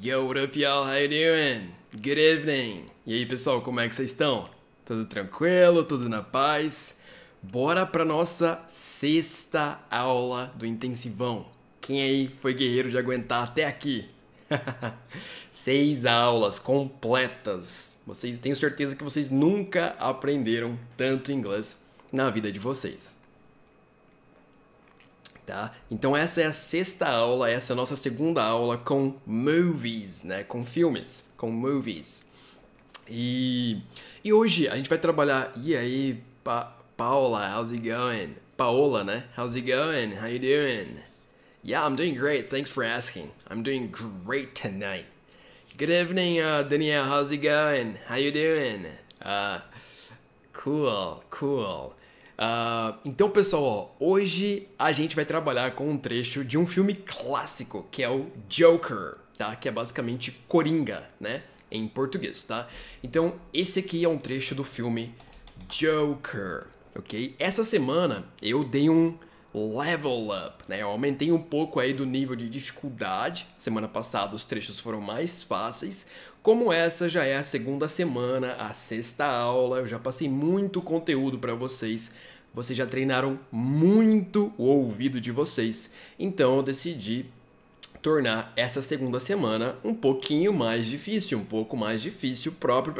Yo, what up, y'all? How you doing? Good evening! E aí, pessoal, como é que vocês estão? Tudo tranquilo? Tudo na paz? Bora pra nossa sexta aula do intensivão. Quem aí foi guerreiro de aguentar até aqui? Seis aulas completas. Vocês tenho certeza que vocês nunca aprenderam tanto inglês na vida de vocês tá? Então essa é a sexta aula, essa é a nossa segunda aula com movies, né? Com filmes, com movies. E, e hoje a gente vai trabalhar. E aí, pa Paula, how's it going? Paola, né? How's it going? How you doing? Yeah, I'm doing great. Thanks for asking. I'm doing great tonight. Good evening, uh, Danielle. How's it going? How you doing? Uh, cool, cool. Uh, então, pessoal, ó, hoje a gente vai trabalhar com um trecho de um filme clássico, que é o Joker, tá? Que é basicamente Coringa, né? Em português, tá? Então, esse aqui é um trecho do filme Joker, ok? Essa semana eu dei um level up, né? Eu aumentei um pouco aí do nível de dificuldade. Semana passada os trechos foram mais fáceis. Como essa já é a segunda semana, a sexta aula, eu já passei muito conteúdo para vocês. Vocês já treinaram muito o ouvido de vocês. Então eu decidi tornar essa segunda semana um pouquinho mais difícil, um pouco mais difícil próprio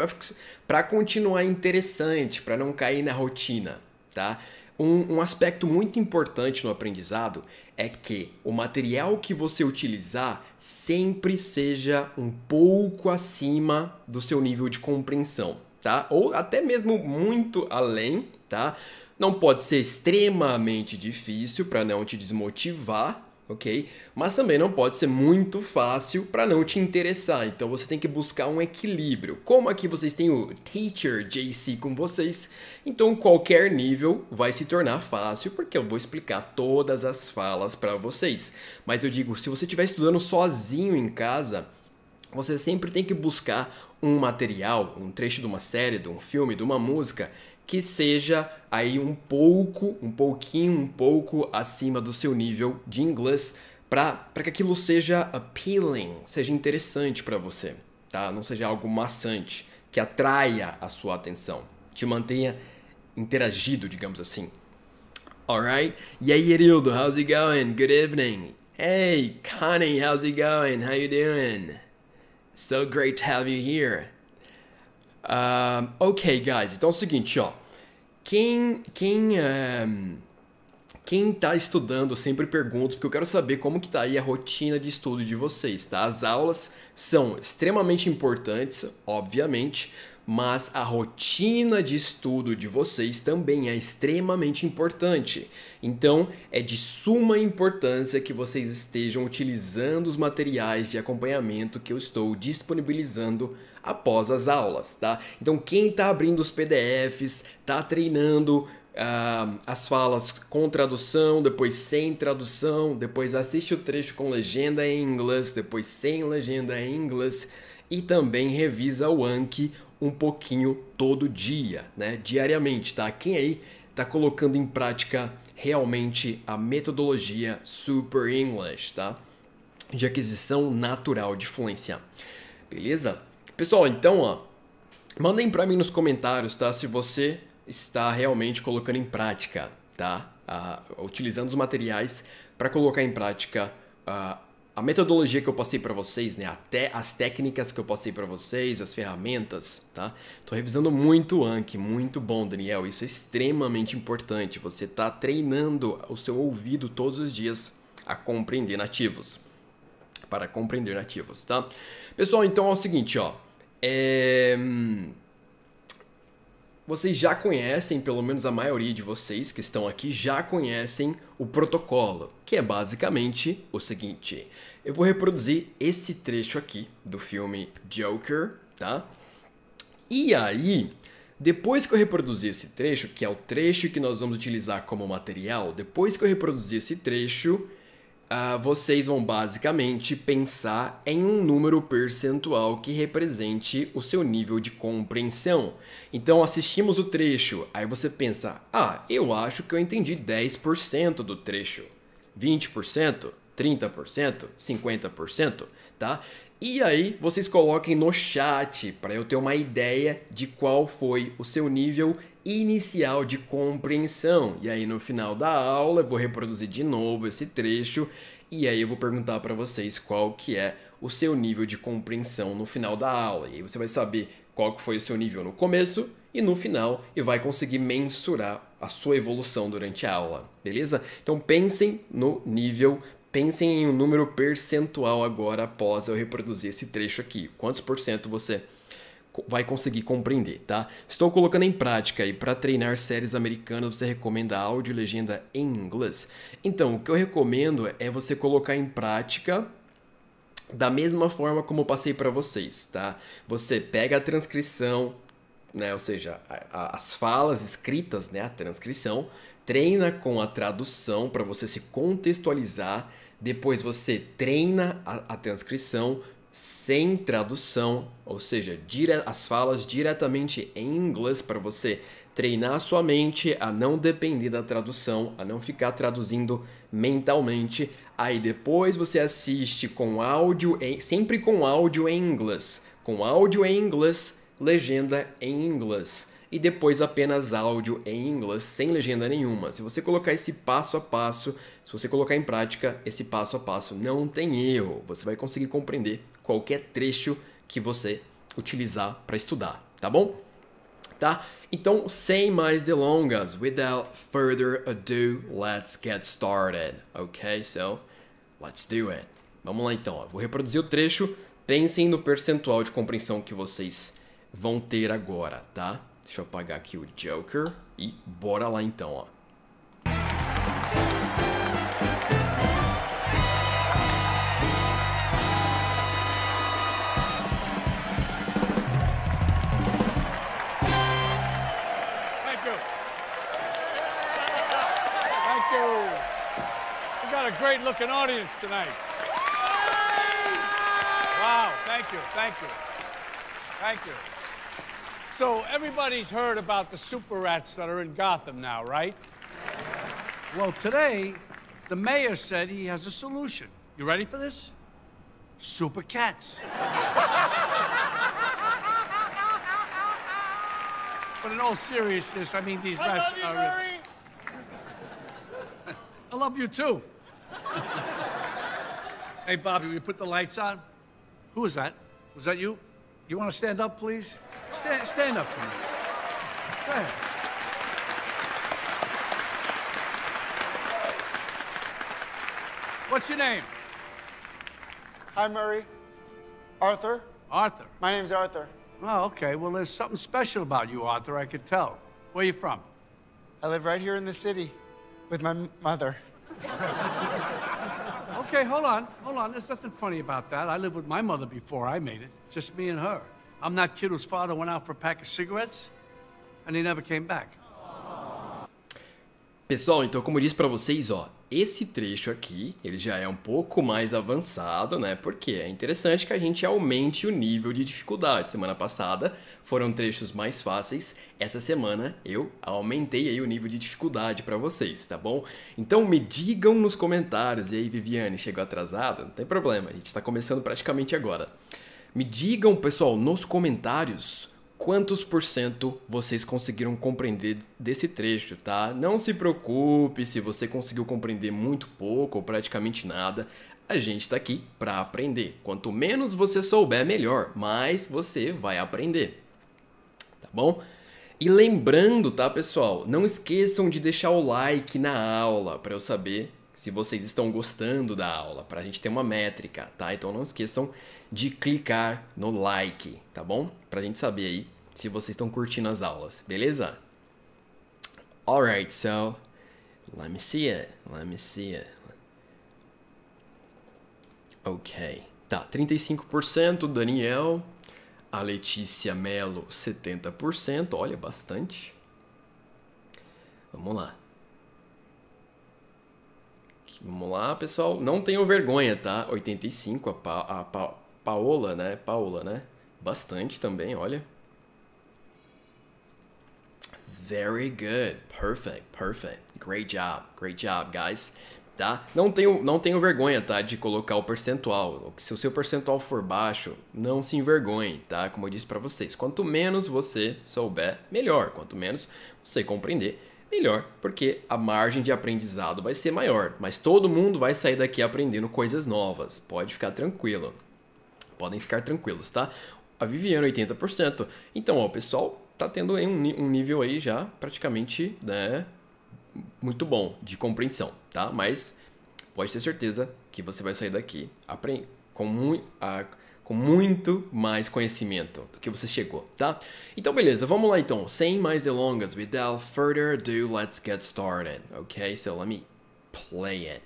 para continuar interessante, para não cair na rotina, tá? Um, um, aspecto muito importante no aprendizado é que o material que você utilizar sempre seja um pouco acima do seu nível de compreensão, tá? Ou até mesmo muito além, tá? Não pode ser extremamente difícil para não te desmotivar, ok? Mas também não pode ser muito fácil para não te interessar, então você tem que buscar um equilíbrio. Como aqui vocês têm o Teacher JC com vocês, então qualquer nível vai se tornar fácil, porque eu vou explicar todas as falas para vocês. Mas eu digo, se você estiver estudando sozinho em casa, você sempre tem que buscar um material, um trecho de uma série, de um filme, de uma música que seja aí um pouco, um pouquinho, um pouco acima do seu nível de inglês para que aquilo seja appealing, seja interessante para você, tá? Não seja algo maçante, que atraia a sua atenção, te mantenha interagido, digamos assim. Alright? E aí, Erildo, how's it going? Good evening. Hey, Connie, how's it going? How you doing? So great to have you here. Um, ok, guys, então é o seguinte, ó. Quem. Quem. Eh, quem está estudando, sempre pergunto, porque eu quero saber como que tá aí a rotina de estudo de vocês, tá? As aulas são extremamente importantes, obviamente, mas a rotina de estudo de vocês também é extremamente importante. Então, é de suma importância que vocês estejam utilizando os materiais de acompanhamento que eu estou disponibilizando após as aulas, tá? Então, quem está abrindo os PDFs, está treinando, Uh, as falas com tradução, depois sem tradução, depois assiste o trecho com legenda em inglês, depois sem legenda em inglês e também revisa o Anki um pouquinho todo dia, né? Diariamente, tá? Quem aí tá colocando em prática realmente a metodologia Super English, tá? De aquisição natural de fluência. Beleza? Pessoal, então, ó, mandem para mim nos comentários, tá? Se você está realmente colocando em prática, tá? Uh, utilizando os materiais para colocar em prática uh, a metodologia que eu passei para vocês, né, até as técnicas que eu passei para vocês, as ferramentas, tá? Tô revisando muito o Anki, muito bom, Daniel. Isso é extremamente importante. Você tá treinando o seu ouvido todos os dias a compreender nativos. Para compreender nativos, tá? Pessoal, então é o seguinte, ó. É hum, vocês já conhecem, pelo menos a maioria de vocês que estão aqui já conhecem o protocolo, que é basicamente o seguinte: eu vou reproduzir esse trecho aqui do filme Joker, tá? E aí, depois que eu reproduzir esse trecho, que é o trecho que nós vamos utilizar como material, depois que eu reproduzir esse trecho, Uh, vocês vão basicamente pensar em um número percentual que represente o seu nível de compreensão. Então assistimos o trecho, aí você pensa: ah, eu acho que eu entendi 10% do trecho, 20%, 30%, 50%, tá? E aí vocês coloquem no chat para eu ter uma ideia de qual foi o seu nível inicial de compreensão. E aí no final da aula eu vou reproduzir de novo esse trecho e aí eu vou perguntar para vocês qual que é o seu nível de compreensão no final da aula. E aí você vai saber qual que foi o seu nível no começo e no final e vai conseguir mensurar a sua evolução durante a aula, beleza? Então pensem no nível Pensem em um número percentual agora após eu reproduzir esse trecho aqui. Quantos por cento você vai conseguir compreender, tá? Estou colocando em prática aí para treinar séries americanas você recomenda áudio e legenda em inglês. Então, o que eu recomendo é você colocar em prática da mesma forma como eu passei para vocês, tá? Você pega a transcrição, né, ou seja, a, a, as falas escritas, né, a transcrição, treina com a tradução para você se contextualizar, depois você treina a, a transcrição sem tradução, ou seja, as falas diretamente em inglês para você treinar a sua mente a não depender da tradução, a não ficar traduzindo mentalmente. Aí depois você assiste com áudio, em, sempre com áudio em inglês, com áudio em inglês, legenda em inglês e depois apenas áudio em inglês, sem legenda nenhuma. Se você colocar esse passo a passo, se você colocar em prática esse passo a passo, não tem erro. Você vai conseguir compreender qualquer trecho que você utilizar para estudar, tá bom? Tá? Então, sem mais delongas, without further ado, let's get started. Ok? So, let's do it. Vamos lá então, vou reproduzir o trecho. Pensem no percentual de compreensão que vocês vão ter agora, tá? Deixa eu apagar aqui o Joker e bora lá então, ó. a great looking audience tonight. Wow, thank you, thank you, thank you. So everybody's heard about the super rats that are in Gotham now, right? Well, today, the mayor said he has a solution. You ready for this? Super cats. but in all seriousness, I mean, these I rats love you, are. Murray. I love you too. hey, Bobby, will you put the lights on? Who is that? Was that you? You want to stand up, please? Stand, stand up for me. Go ahead. What's your name? Hi, Murray. Arthur? Arthur. My name's Arthur. Oh, okay. Well, there's something special about you, Arthur, I could tell. Where are you from? I live right here in the city with my mother. okay, hold on, hold on. There's nothing funny about that. I lived with my mother before I made it. Just me and her. I'm that kid whose father went out for a pack of cigarettes, and he never came back. Pessoal, então como eu disse para vocês, ó, esse trecho aqui, ele já é um pouco mais avançado, né? Porque é interessante que a gente aumente o nível de dificuldade. Semana passada foram trechos mais fáceis, essa semana eu aumentei aí o nível de dificuldade para vocês, tá bom? Então me digam nos comentários, e aí Viviane, chegou atrasada? Não tem problema, a gente está começando praticamente agora. Me digam, pessoal, nos comentários quantos por cento vocês conseguiram compreender desse trecho, tá? Não se preocupe se você conseguiu compreender muito pouco ou praticamente nada. A gente está aqui para aprender. Quanto menos você souber, melhor, mas você vai aprender. Tá bom? E lembrando, tá, pessoal, não esqueçam de deixar o like na aula para eu saber se vocês estão gostando da aula, para a gente ter uma métrica, tá? Então não esqueçam de clicar no like, tá bom? Pra gente saber aí se vocês estão curtindo as aulas, beleza? Alright, so let me see it, let me see it. Ok, tá, 35%, Daniel. A Letícia Melo, 70%, olha, bastante. Vamos lá. Vamos lá, pessoal. Não tenham vergonha, tá? 85, a, pa, a, pa, Paola, né? Paola, né? Bastante também, olha. Very good. Perfect, perfect. Great job. Great job, guys. Tá? Não tenho, não tenho vergonha, tá? De colocar o percentual. Se o seu percentual for baixo, não se envergonhe, tá? Como eu disse para vocês, quanto menos você souber, melhor. Quanto menos você compreender, melhor, porque a margem de aprendizado vai ser maior. Mas todo mundo vai sair daqui aprendendo coisas novas. Pode ficar tranquilo podem ficar tranquilos, tá? A Viviana 80%. Então, ó, o pessoal tá tendo um, um nível aí já praticamente, né, muito bom de compreensão, tá? Mas pode ter certeza que você vai sair daqui com, com muito mais conhecimento do que você chegou, tá? Então, beleza, vamos lá então. Sem mais delongas, without further ado, let's get started, ok? So let me play it.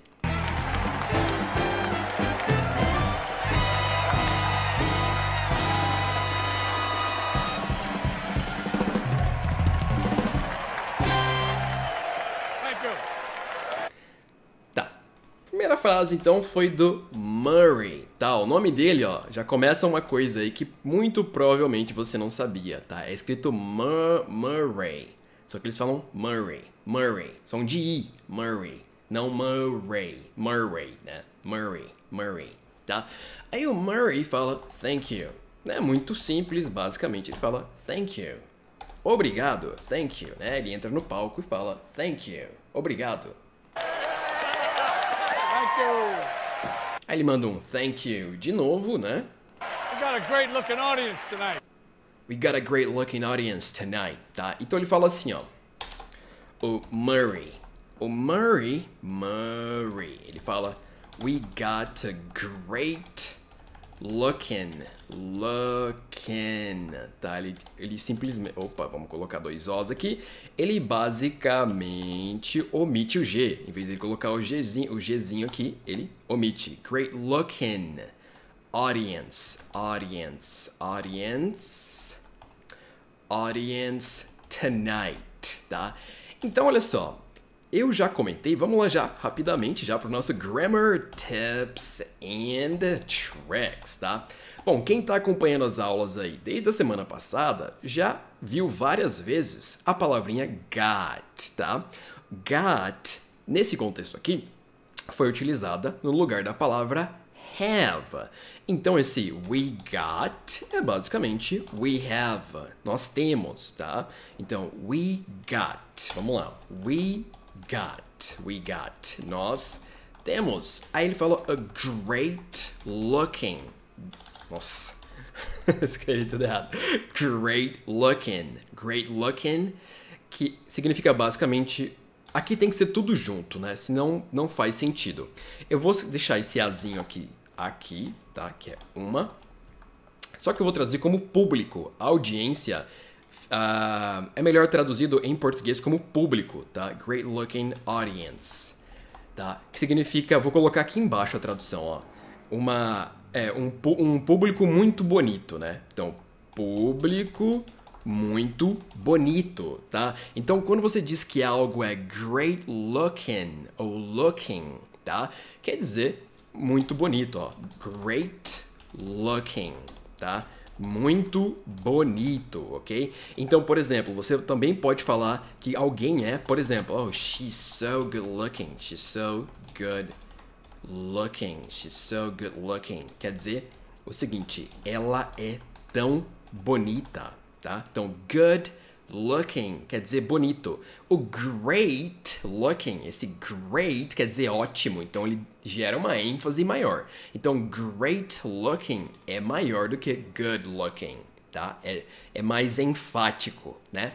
frase, então, foi do Murray, tá? O nome dele, ó, já começa uma coisa aí que muito provavelmente você não sabia, tá? É escrito Mur Murray, só que eles falam Murray, Murray, som de I, Murray, não Murray, Murray, né? Murray, Murray, tá? Aí o Murray fala thank you, é muito simples, basicamente ele fala thank you. Obrigado, thank you, né? Ele entra no palco e fala thank you, obrigado, Thank you. Aí ele manda um thank you de novo, né? We got a great looking audience tonight. We got a great looking audience tonight, tá? Então ele fala assim, ó. O Murray. O Murray, Murray, ele fala We got a great Looking. Looking. Tá? Ele, ele simplesmente. Opa, vamos colocar dois O's aqui. Ele basicamente omite o G. Em vez de colocar o Gzinho, o Gzinho aqui, ele omite. Great looking. Audience. Audience. Audience. Audience tonight. Tá? Então, olha só eu já comentei, vamos lá já, rapidamente, já para o nosso Grammar Tips and Tricks, tá? Bom, quem está acompanhando as aulas aí desde a semana passada já viu várias vezes a palavrinha got, tá? Got, nesse contexto aqui, foi utilizada no lugar da palavra have. Então esse we got é basicamente we have. Nós temos, tá? Então we got. Vamos lá. We got, we got, nós temos. Aí ele falou a great looking. Nossa, escrevi tudo errado. Great looking, great looking, que significa basicamente Aqui tem que ser tudo junto, né? Senão não faz sentido. Eu vou deixar esse azinho aqui, aqui, tá? Que é uma. Só que eu vou trazer como público, audiência Uh, é melhor traduzido em português como público, tá? Great looking audience, tá? Que significa, vou colocar aqui embaixo a tradução, ó. Uma, é, um, um público muito bonito, né? Então, público muito bonito, tá? Então, quando você diz que algo é great looking ou looking, tá? Quer dizer muito bonito, ó. Great looking, tá? muito bonito, ok? Então, por exemplo, você também pode falar que alguém é, por exemplo, oh, she's so good looking, she's so good looking, she's so good looking. Quer dizer o seguinte, ela é tão bonita, tá? Então, good looking quer dizer bonito. O great looking, esse great quer dizer ótimo, então ele gera uma ênfase maior. Então great looking é maior do que good looking, tá? É, é mais enfático, né?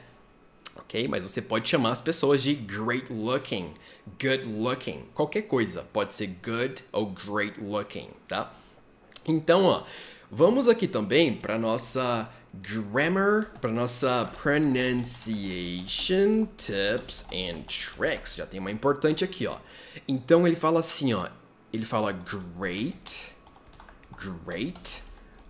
Ok? Mas você pode chamar as pessoas de great looking, good looking, qualquer coisa. Pode ser good ou great looking, tá? Então, ó, vamos aqui também para nossa Grammar para nossa pronunciation tips and tricks. Já tem uma importante aqui, ó. Então ele fala assim, ó. Ele fala great, great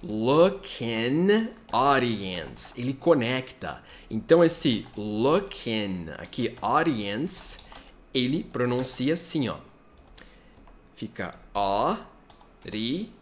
looking audience. Ele conecta. Então esse looking aqui audience, ele pronuncia assim, ó. Fica audience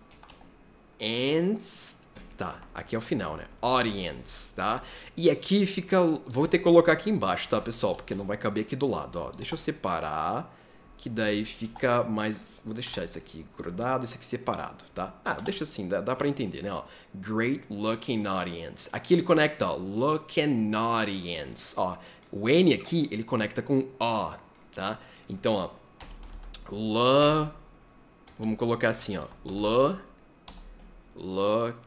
Tá, aqui é o final, né? Audience, tá? E aqui fica... Vou ter que colocar aqui embaixo, tá, pessoal? Porque não vai caber aqui do lado, ó. Deixa eu separar, que daí fica mais... Vou deixar isso aqui grudado, isso aqui separado, tá? Ah, deixa assim, dá, dá pra entender, né? Ó, great looking audience. Aqui ele conecta, ó, looking audience, ó. O N aqui, ele conecta com O, tá? Então, ó, la... Vamos colocar assim, ó, la... Look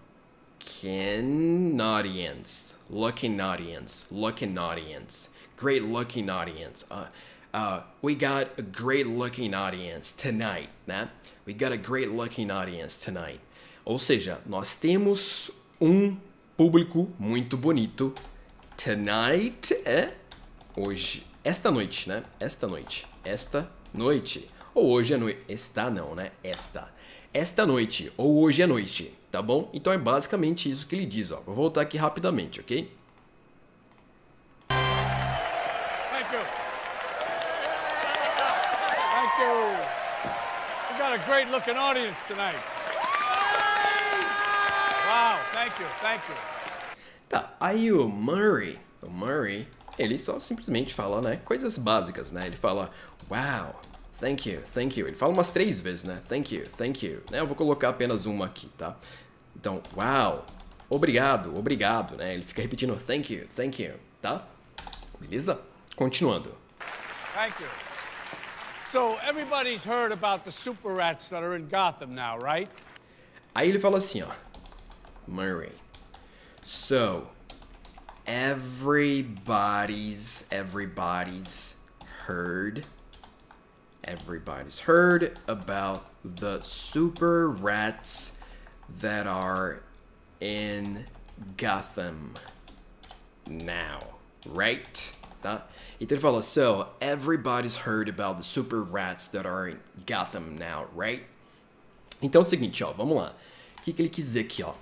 looking audience, looking audience, looking audience, great looking audience. Uh, uh, we got a great looking audience tonight, né? We got a great looking audience tonight. Ou seja, nós temos um público muito bonito tonight é hoje, esta noite, né? Esta noite, esta noite. Ou hoje à noite, está não, né? Esta. Esta noite ou hoje à noite tá bom? Então é basicamente isso que ele diz, ó. Vou voltar aqui rapidamente, ok? Thank you. Thank you. We got a great looking audience tonight. Wow, thank you, thank you. Tá, aí o Murray, o Murray, ele só simplesmente fala, né, coisas básicas, né? Ele fala, wow, thank you, thank you. Ele fala umas três vezes, né? Thank you, thank you. Né? Eu vou colocar apenas uma aqui, tá? Então, uau, obrigado, obrigado, né? Ele fica repetindo thank you, thank you, tá? Beleza? Continuando. Thank you. So everybody's heard about the super rats that are in Gotham now, right? Aí ele fala assim, ó. Murray. So everybody's everybody's heard everybody's heard about the super rats that are in Gotham now, right? Tá? Então ele fala, so everybody's heard about the super rats that are in Gotham now, right? Então é o seguinte, ó, vamos lá. O que, que ele quis dizer aqui, ó?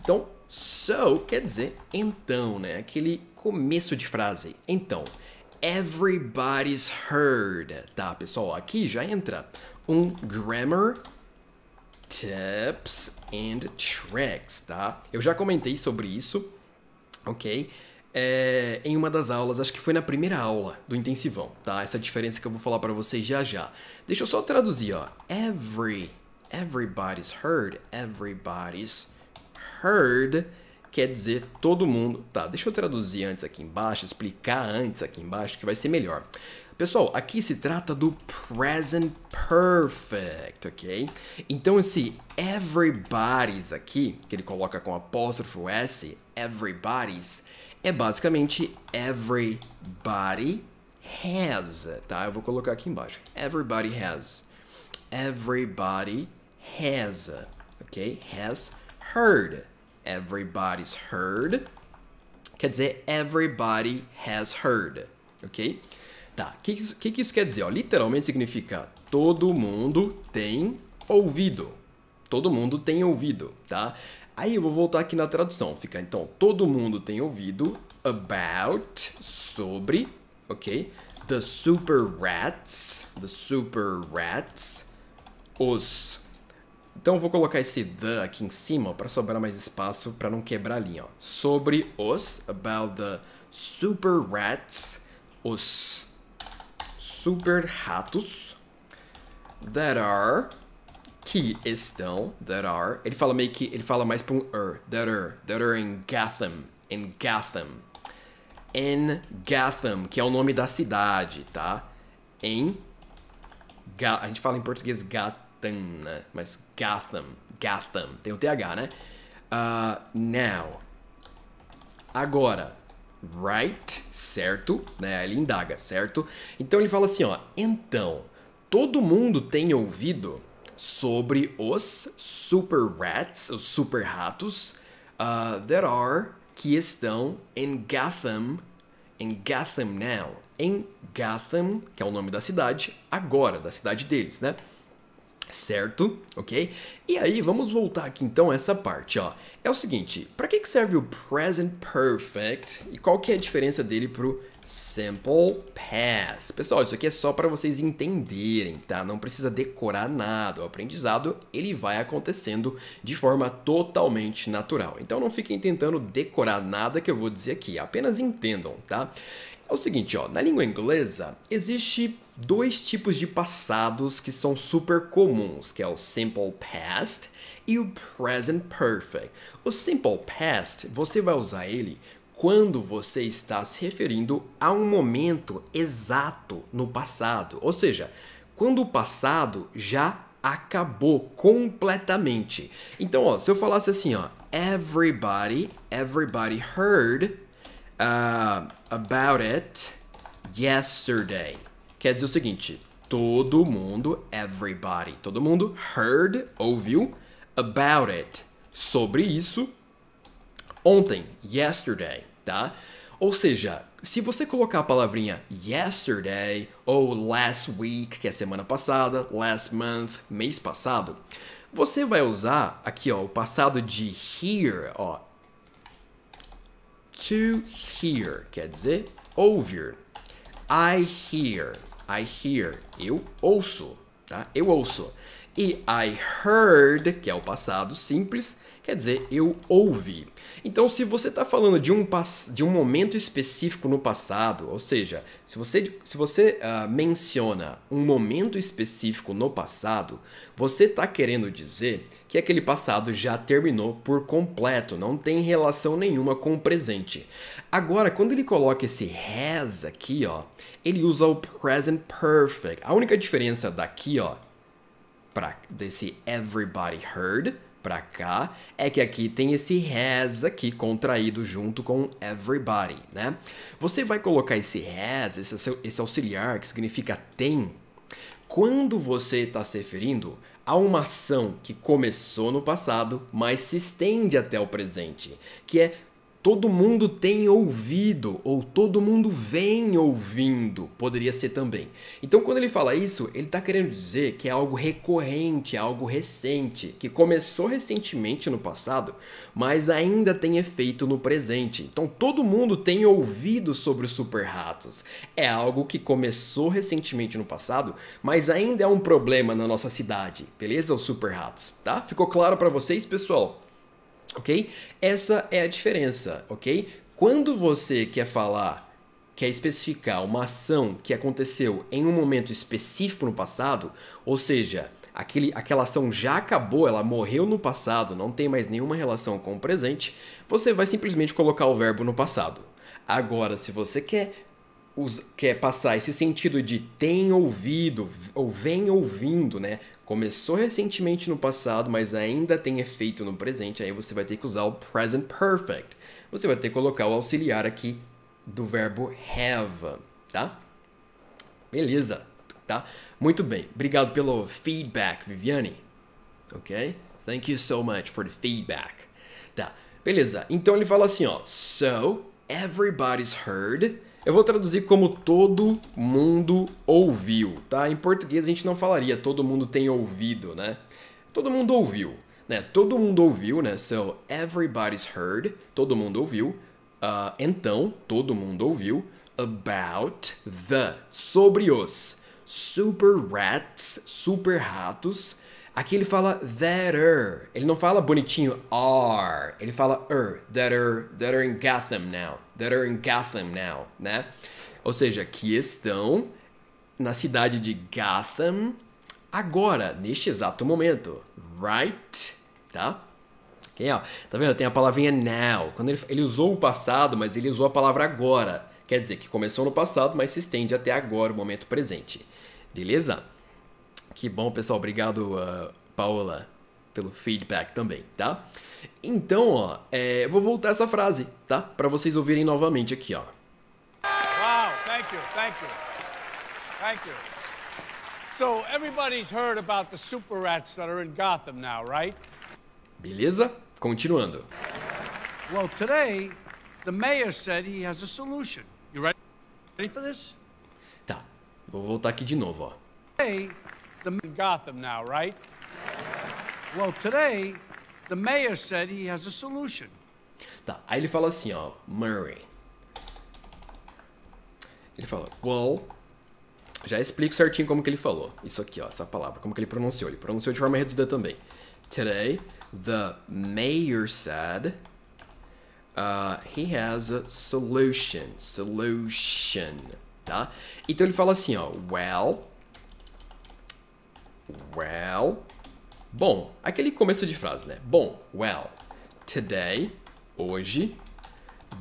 Então, so quer dizer então, né? Aquele começo de frase. Então, everybody's heard, tá, pessoal? Aqui já entra um grammar tips and tracks, tá? Eu já comentei sobre isso, ok? É, em uma das aulas, acho que foi na primeira aula do intensivão, tá? Essa diferença que eu vou falar para vocês já já. Deixa eu só traduzir, ó. Every, everybody's heard, everybody's heard quer dizer todo mundo, tá? Deixa eu traduzir antes aqui embaixo, explicar antes aqui embaixo que vai ser melhor. Pessoal, aqui se trata do present perfect, ok? Então esse everybody's aqui, que ele coloca com apóstrofo S, everybody's, é basicamente everybody has, tá? Eu vou colocar aqui embaixo. Everybody has. Everybody has, ok? Has heard. Everybody's heard. Quer dizer, everybody has heard, ok? Tá, o que, que, que, isso quer dizer? Ó, literalmente significa todo mundo tem ouvido. Todo mundo tem ouvido, tá? Aí eu vou voltar aqui na tradução. Fica então, todo mundo tem ouvido about, sobre, ok? The super rats, the super rats, os. Então eu vou colocar esse the aqui em cima para sobrar mais espaço para não quebrar a linha. Ó. Sobre os, about the super rats, os super ratos that are que estão that are. Ele fala meio que ele fala mais para um er that are that are in Gotham in Gotham in Gotham que é o nome da cidade, tá? Em Ga a gente fala em português Gotham, né? Mas Gotham Gotham tem o th, né? Uh, now agora right, certo? Né? Ele indaga, certo? Então ele fala assim, ó, então, todo mundo tem ouvido sobre os super rats, os super ratos, uh, that are, que estão em Gotham, em Gotham now, em Gotham, que é o nome da cidade, agora, da cidade deles, né? Certo? Ok? E aí, vamos voltar aqui então a essa parte, ó. É o seguinte, para que, que serve o Present Perfect e qual que é a diferença dele pro Sample Past? Pessoal, isso aqui é só para vocês entenderem, tá? Não precisa decorar nada. O aprendizado, ele vai acontecendo de forma totalmente natural. Então não fiquem tentando decorar nada que eu vou dizer aqui, apenas entendam, tá? É o seguinte, ó, na língua inglesa existe dois tipos de passados que são super comuns, que é o simple past e o present perfect. O simple past, você vai usar ele quando você está se referindo a um momento exato no passado, ou seja, quando o passado já acabou completamente. Então, ó, se eu falasse assim, ó, everybody, everybody heard, uh, about it yesterday. Quer dizer o seguinte, todo mundo, everybody, todo mundo heard, ouviu about it, sobre isso ontem, yesterday, tá? Ou seja, se você colocar a palavrinha yesterday ou last week, que é semana passada, last month, mês passado, você vai usar aqui ó, o passado de here, ó, To hear quer dizer ouvir. I hear, I hear, eu ouço, tá? Eu ouço. E I heard, que é o passado simples, quer dizer eu ouvi. Então, se você está falando de um, de um momento específico no passado, ou seja, se você, se você uh, menciona um momento específico no passado, você está querendo dizer que aquele passado já terminou por completo, não tem relação nenhuma com o presente. Agora, quando ele coloca esse has aqui, ó, ele usa o present perfect. A única diferença daqui, ó, pra, desse everybody heard para cá, é que aqui tem esse has aqui contraído junto com everybody, né? Você vai colocar esse has, esse, esse auxiliar que significa tem, quando você está se referindo a uma ação que começou no passado, mas se estende até o presente, que é Todo mundo tem ouvido, ou todo mundo vem ouvindo, poderia ser também. Então, quando ele fala isso, ele está querendo dizer que é algo recorrente, é algo recente, que começou recentemente no passado, mas ainda tem efeito no presente. Então, todo mundo tem ouvido sobre os super ratos. É algo que começou recentemente no passado, mas ainda é um problema na nossa cidade, beleza? Os super ratos, tá? Ficou claro para vocês, pessoal? ok? Essa é a diferença, ok? Quando você quer falar, quer especificar uma ação que aconteceu em um momento específico no passado, ou seja, aquele, aquela ação já acabou, ela morreu no passado, não tem mais nenhuma relação com o presente, você vai simplesmente colocar o verbo no passado. Agora, se você quer os, quer é passar esse sentido de tem ouvido ou vem ouvindo, né? Começou recentemente no passado, mas ainda tem efeito no presente, aí você vai ter que usar o present perfect. Você vai ter que colocar o auxiliar aqui do verbo have, tá? Beleza, tá? Muito bem. Obrigado pelo feedback, Viviane. OK? Thank you so much for the feedback. Tá. Beleza. Então ele fala assim, ó, so everybody's heard eu vou traduzir como todo mundo ouviu, tá? Em português a gente não falaria todo mundo tem ouvido, né? Todo mundo ouviu, né? Todo mundo ouviu, né? So everybody's heard, todo mundo ouviu. Uh, então, todo mundo ouviu about the, sobre os super rats, super ratos Aqui ele fala that-er. Ele não fala bonitinho are. Ele fala er. That-er. that are in Gotham now. that are in Gotham now, né? Ou seja, que estão na cidade de Gotham agora, neste exato momento. Right? Tá? Okay, ó. Tá vendo? Tem a palavrinha now. Quando ele, ele usou o passado, mas ele usou a palavra agora. Quer dizer que começou no passado, mas se estende até agora, o momento presente. Beleza? Que bom, pessoal. Obrigado, uh, Paola, pelo feedback também, tá? Então, ó, é, vou voltar essa frase, tá? Para vocês ouvirem novamente aqui, ó. Wow, thank you, thank you. Thank you. So, everybody's heard about the super rats that are in Gotham now, right? Beleza? Continuando. Well, today the mayor said he has a solution. You ready? Ready for this? Tá. Vou voltar aqui de novo, ó. Today the Gotham now, right? Well, today the mayor said he has a solution. Tá, aí ele fala assim, ó, Murray. Ele fala, well, já explico certinho como que ele falou. Isso aqui, ó, essa palavra, como que ele pronunciou. Ele pronunciou de forma reduzida também. Today, the mayor said uh, he has a solution. Solution, tá? Então ele fala assim, ó, well, Well. Bom, aquele começo de frase, né? Bom, well. Today, hoje.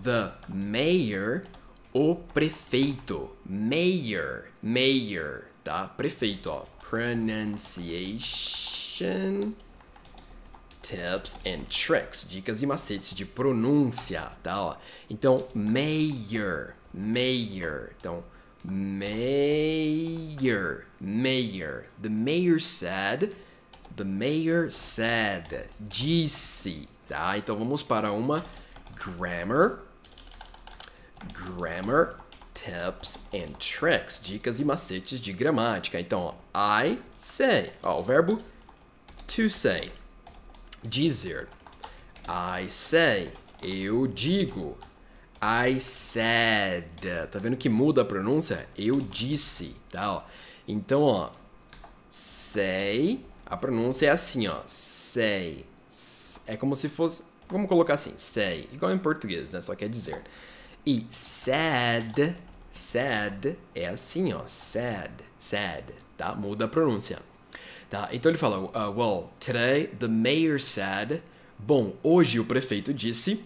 The mayor, o prefeito. Mayor, mayor, tá? Prefeito, ó. Pronunciation tips and tricks, dicas e macetes de pronúncia, tá? Ó. Então, mayor, mayor. Então, Mayor. Mayor. The mayor said. The mayor said. Disse. Tá? Então vamos para uma grammar. Grammar tips and tricks. Dicas e macetes de gramática. Então, ó, I say. Ó, o verbo to say. Dizer. I say. Eu digo. I said. Tá vendo que muda a pronúncia? Eu disse, tá? Ó. Então, ó, say, a pronúncia é assim, ó, say. É como se fosse, vamos colocar assim, say, igual em português, né? Só quer dizer. E sad, sad é assim, ó, sad, sad, tá? Muda a pronúncia. Tá? Então ele fala, uh, well, today the mayor said, bom, hoje o prefeito disse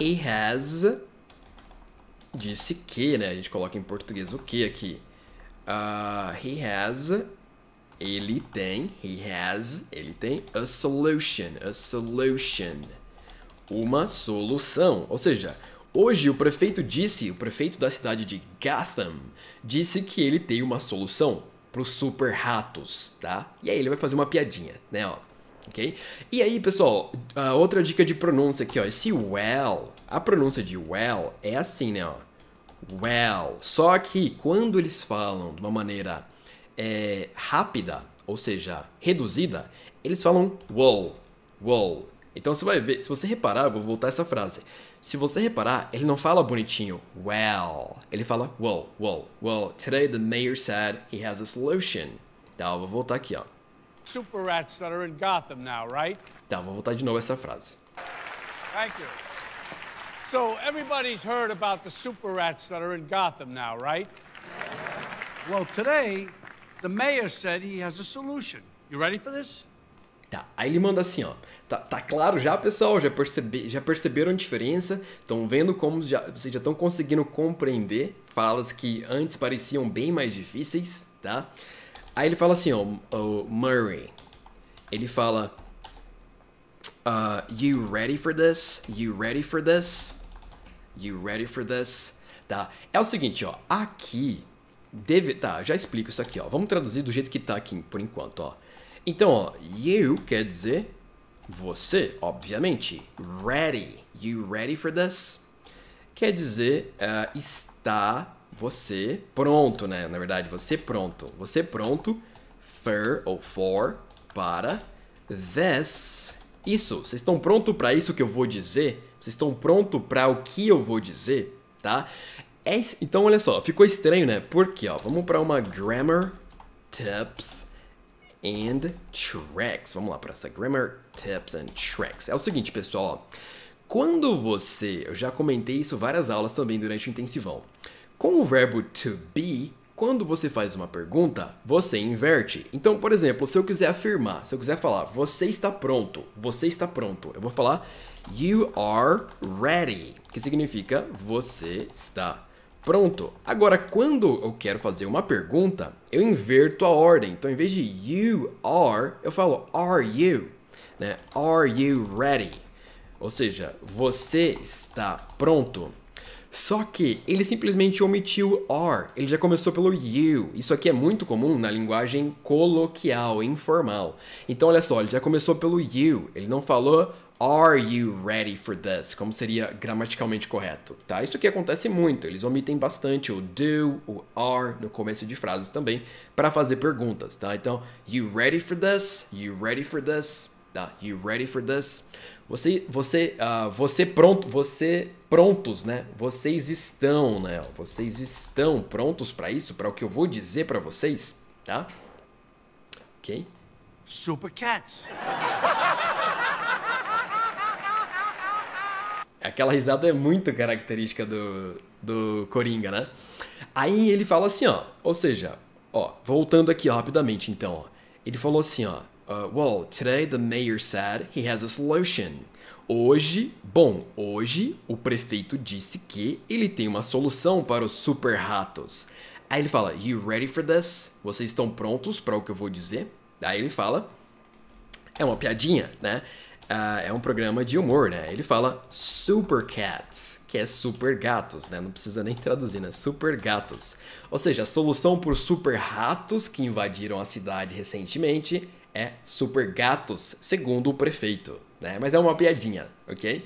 He has. Disse que, né? A gente coloca em português o que aqui. Uh, he has. Ele tem. He has. Ele tem. A solution. A solution. Uma solução. Ou seja, Hoje, o prefeito disse, o prefeito da cidade de Gotham, disse que ele tem uma solução para os super ratos, tá? E aí ele vai fazer uma piadinha, né? Ó ok? E aí, pessoal, outra dica de pronúncia aqui, ó. Esse well, a pronúncia de well é assim, né, ó. Well. Só que quando eles falam de uma maneira é, rápida, ou seja, reduzida, eles falam well, well. Então você vai ver, se você reparar, eu vou voltar essa frase. Se você reparar, ele não fala bonitinho, well. Ele fala well, well, well. Today the mayor said he has a solution. Então eu vou voltar aqui, ó super rats that are in Gotham now, right? Tá, vou voltar de novo essa frase. Thank you. So everybody's heard about the super rats that are in Gotham now, right? Well, today the mayor said he has a solution. You ready for this? Tá, aí ele manda assim, ó. Tá, tá claro já, pessoal? Já, percebe, já perceberam a diferença? Estão vendo como já, vocês já estão conseguindo compreender falas que antes pareciam bem mais difíceis, tá? Aí ele fala assim, ó, o Murray. Ele fala. Uh, you ready for this? You ready for this? You ready for this? Tá? É o seguinte, ó. Aqui. Deve, tá, já explico isso aqui, ó. Vamos traduzir do jeito que tá aqui por enquanto, ó. Então, ó, you quer dizer você, obviamente. Ready. You ready for this? Quer dizer uh, está você pronto, né? Na verdade, você pronto. Você pronto for ou for para this. Isso, vocês estão pronto para isso que eu vou dizer? Vocês estão pronto para o que eu vou dizer, tá? É, então olha só, ficou estranho, né? Porque ó, vamos para uma grammar tips and tricks. Vamos lá para essa grammar tips and tricks. É o seguinte, pessoal, ó, quando você, eu já comentei isso várias aulas também durante o intensivão. Com o verbo to be, quando você faz uma pergunta, você inverte. Então, por exemplo, se eu quiser afirmar, se eu quiser falar, você está pronto, você está pronto, eu vou falar you are ready, que significa você está pronto. Agora, quando eu quero fazer uma pergunta, eu inverto a ordem. Então, em vez de you are, eu falo are you, né? Are you ready? Ou seja, você está pronto. Só que ele simplesmente omitiu are, ele já começou pelo you. Isso aqui é muito comum na linguagem coloquial, informal. Então olha só, ele já começou pelo you, ele não falou Are you ready for this? Como seria gramaticalmente correto, tá? Isso aqui acontece muito, eles omitem bastante o do, o are no começo de frases também para fazer perguntas, tá? Então, you ready for this? You ready for this? Tá? You ready for this? Você, você, uh, você pronto, você prontos, né? Vocês estão, né? Vocês estão prontos para isso, para o que eu vou dizer para vocês, tá? Ok? Super Cats. Aquela risada é muito característica do, do Coringa, né? Aí ele fala assim, ó, ou seja, ó, voltando aqui rapidamente então, ó, ele falou assim, ó, uh, well, today the mayor said he has this solution. Hoje, bom, hoje o prefeito disse que ele tem uma solução para os super ratos. Aí ele fala, you ready for this? Vocês estão prontos para o que eu vou dizer? Aí ele fala, é uma piadinha, né? Uh, é um programa de humor, né? Ele fala super cats, que é super gatos, né? Não precisa nem traduzir, né? Super gatos. Ou seja, a solução os super ratos que invadiram a cidade recentemente é super gatos, segundo o prefeito. Né? Mas é uma piadinha, ok?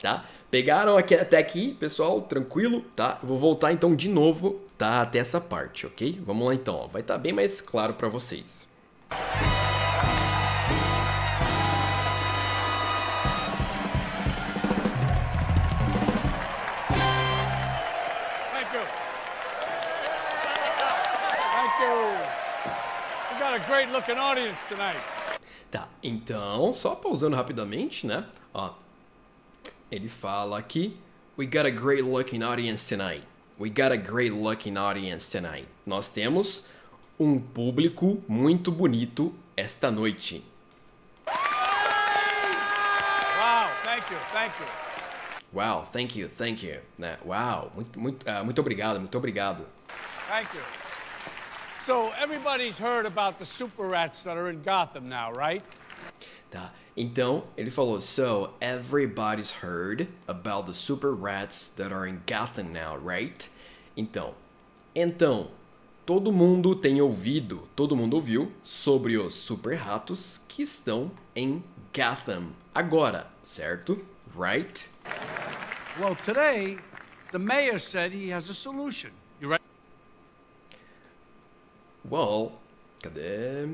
Tá? Pegaram aqui, até aqui, pessoal, tranquilo, tá? vou voltar então de novo, tá? Até essa parte, ok? Vamos lá então, ó. vai estar tá bem mais claro para vocês. Música great looking audience tonight. Tá, então, só pausando rapidamente, né? Ó, ele fala aqui: We got a great looking audience tonight. We got a great looking audience tonight. Nós temos um público muito bonito esta noite. Wow, thank you, thank you. Wow, thank you, thank you. Né? Wow, muito, muito, uh, muito obrigado, muito obrigado. Thank you. So everybody's heard about the super rats that are in Gotham now, right? Tá. Então, ele falou, so everybody's heard about the super rats that are in Gotham now, right? Então, então, todo mundo tem ouvido, todo mundo ouviu sobre os super ratos que estão em Gotham agora, certo? Right? Well, today the mayor said he has a solution. You Well, cadê?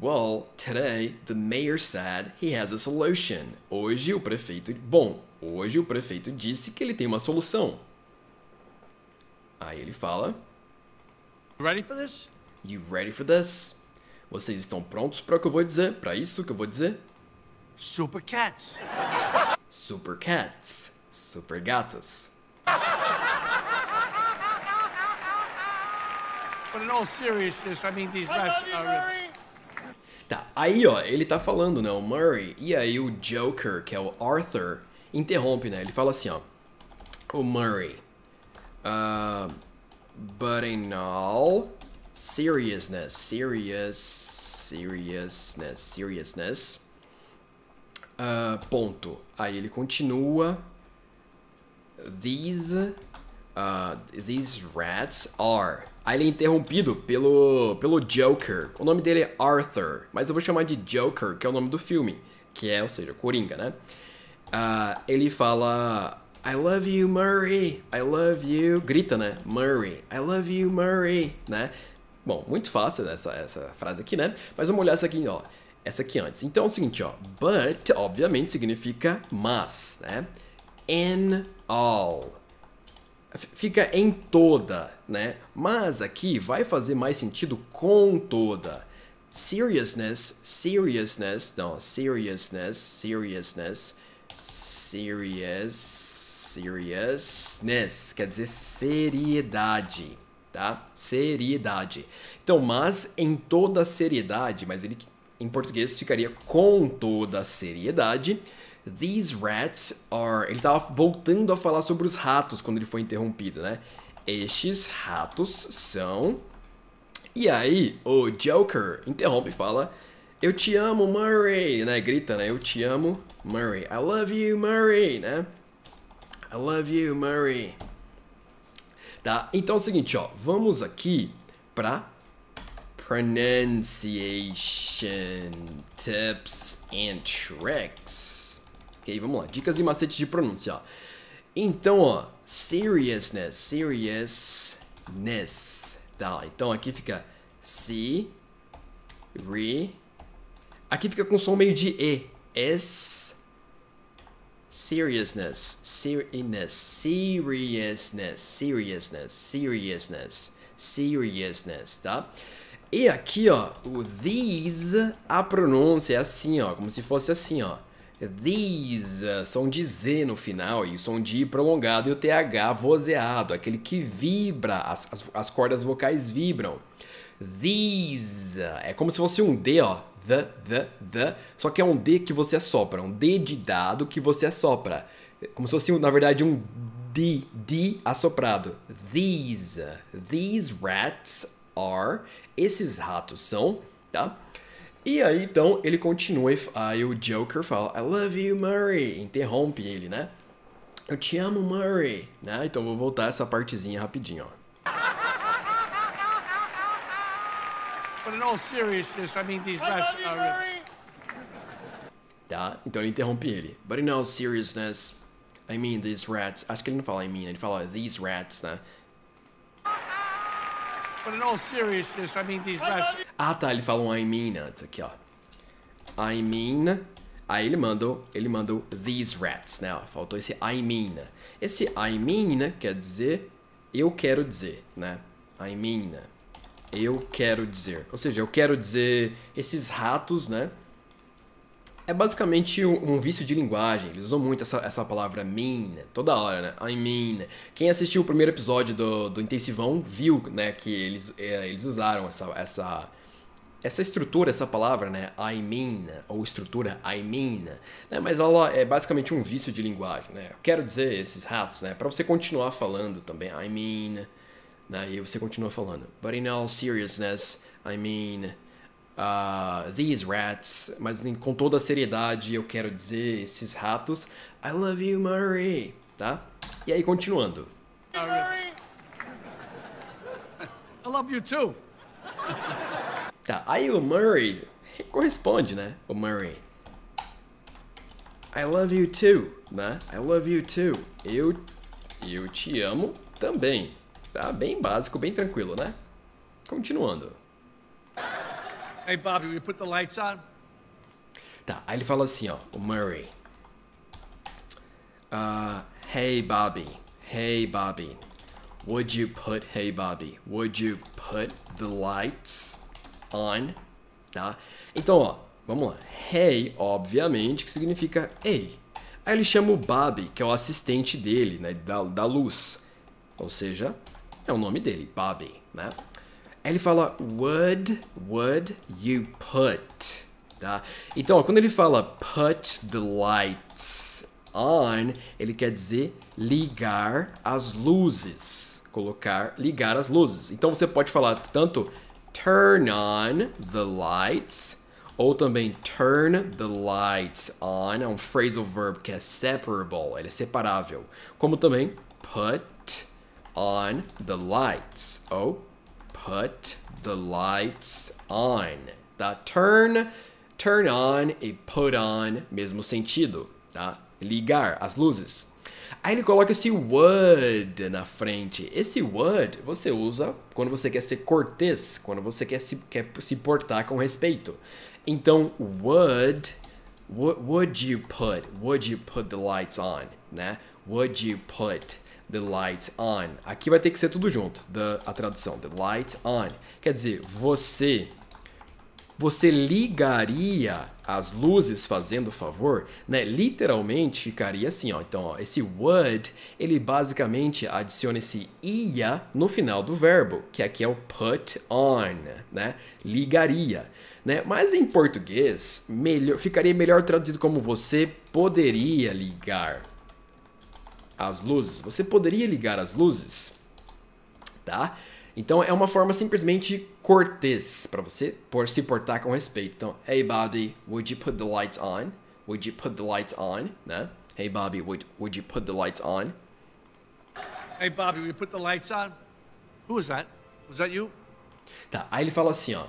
Well, today the mayor said he has a solution. Hoje o prefeito, bom, hoje o prefeito disse que ele tem uma solução. Aí ele fala: Ready for this? You ready for this? Vocês estão prontos para o que eu vou dizer? Para isso que eu vou dizer? Super cats. Super cats. Super gatos. But in all seriousness, I mean these raps Tá, aí ó, ele tá falando, né, o Murray, e aí o Joker, que é o Arthur, interrompe, né, ele fala assim, ó, o Murray, uh, but in all seriousness, serious, seriousness, seriousness, uh, ponto, aí ele continua, these, uh, these rats are, Aí ele é interrompido pelo, pelo Joker. O nome dele é Arthur, mas eu vou chamar de Joker, que é o nome do filme. Que é, ou seja, Coringa, né? Uh, ele fala... I love you, Murray. I love you. Grita, né? Murray. I love you, Murray. Né? Bom, muito fácil essa, essa frase aqui, né? Mas vamos olhar essa aqui, ó. Essa aqui antes. Então é o seguinte, ó. But, obviamente, significa mas, né? In all fica em toda, né? Mas aqui vai fazer mais sentido com toda. Seriousness, seriousness, não, seriousness, seriousness, serious, seriousness, quer dizer seriedade, tá? Seriedade. Então, mas em toda seriedade, mas ele em português ficaria com toda seriedade These rats are. Ele tava voltando a falar sobre os ratos quando ele foi interrompido, né? Estes ratos são. E aí, o Joker interrompe e fala: Eu te amo, Murray, né? Grita, né? Eu te amo, Murray. I love you, Murray, né? I love you, Murray. Tá? Então é o seguinte, ó. Vamos aqui pra pronunciation tips and tricks. Vamos lá, dicas e macetes de pronúncia. Então, ó, seriousness, seriousness, tá? Então aqui fica si, re, aqui fica com som meio de e, s, seriousness, seriousness, seriousness, seriousness, seriousness, seriousness, tá? E aqui, ó, o these, a pronúncia é assim, ó, como se fosse assim, ó. These, som de Z no final e o som de I prolongado e o TH vozeado, aquele que vibra, as, as, as cordas vocais vibram. These, é como se fosse um D, ó. The, the, the, só que é um D que você assopra, um D de dado que você assopra. Como se fosse, na verdade, um D, D assoprado. These, these rats are, esses ratos são, tá? E aí, então, ele continua, aí o Joker fala, I love you, Murray, interrompe ele, né? Eu te amo, Murray, né? Então vou voltar essa partezinha rapidinho, ó. But in all seriousness, I mean these I love Tá? Então ele interrompe ele. But in all seriousness, I mean these rats. Acho que ele não fala I mean, ele fala these rats, né? Ah tá, ele fala um I mean antes aqui, ó. I mean. Aí ele mandou, ele mandou these rats, né? Ó, faltou esse I mean. Esse I mean quer dizer eu quero dizer, né? I mean. Eu quero dizer. Ou seja, eu quero dizer esses ratos, né? É basicamente um, vício de linguagem. Eles usam muito essa, essa palavra mean, né? toda hora, né? I mean. Quem assistiu o primeiro episódio do, do Intensivão viu, né, que eles, é, eles usaram essa, essa, essa estrutura, essa palavra, né, I mean, ou estrutura I mean, né, mas ela é basicamente um vício de linguagem, né. Eu quero dizer esses ratos, né, para você continuar falando também, I mean, né, e você continua falando. But in all seriousness, I mean, uh, these rats, mas com toda a seriedade eu quero dizer esses ratos, I love you, Murray, tá? E aí, continuando. Murray. I love you too. Tá, aí o Murray corresponde, né? O Murray. I love you too, né? I love you too. Eu, eu te amo também. Tá bem básico, bem tranquilo, né? Continuando. Hey Bobby, will you put the lights on? Tá, aí ele fala assim, ó, o Murray. Uh, hey Bobby, hey Bobby, would you put, hey Bobby, would you put the lights on? Tá? Então, ó, vamos lá. Hey, obviamente, que significa ei. Aí ele chama o Bobby, que é o assistente dele, né, da, da luz. Ou seja, é o nome dele, Bobby, né? Aí ele fala would, would you put, tá? Então, quando ele fala put the lights on, ele quer dizer ligar as luzes, colocar, ligar as luzes. Então você pode falar tanto turn on the lights ou também turn the lights on, é um phrasal verb que é separable, ele é separável, como também put on the lights ou Put the lights on, tá? Turn, turn on e put on, mesmo sentido, tá? Ligar as luzes. Aí ele coloca esse would na frente. Esse would você usa quando você quer ser cortês, quando você quer se, quer se portar com respeito. Então, would, would you put, would you put the lights on, né? Would you put The lights on. Aqui vai ter que ser tudo junto, the, a tradução. The lights on. Quer dizer, você você ligaria as luzes fazendo favor, né? Literalmente ficaria assim, ó. Então, ó, esse would, ele basicamente adiciona esse ia no final do verbo, que aqui é o put on, né? Ligaria, né? Mas em português, melhor, ficaria melhor traduzido como você poderia ligar, as luzes. Você poderia ligar as luzes, tá? Então é uma forma simplesmente cortês para você por se portar com respeito. Então, hey Bobby, would you put the lights on? Would you put the lights on? Né? Hey Bobby, would would you put the lights on? Hey Bobby, would you put the lights on? Who was that? Was that you? Tá, aí ele fala assim, ó.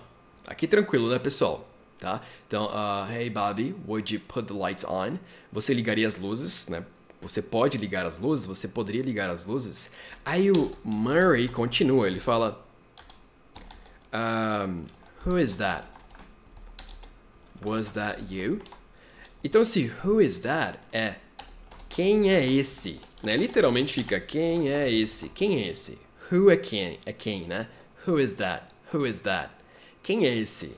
Aqui tranquilo, né, pessoal? Tá? Então, uh, hey Bobby, would you put the lights on? Você ligaria as luzes, né? você pode ligar as luzes, você poderia ligar as luzes. Aí o Murray continua, ele fala: um, Who is that? Was that you? Então esse who is that é quem é esse? Né? Literalmente fica quem é esse? Quem é esse? Who é quem? É quem, né? Who is that? Who is that? Quem é esse?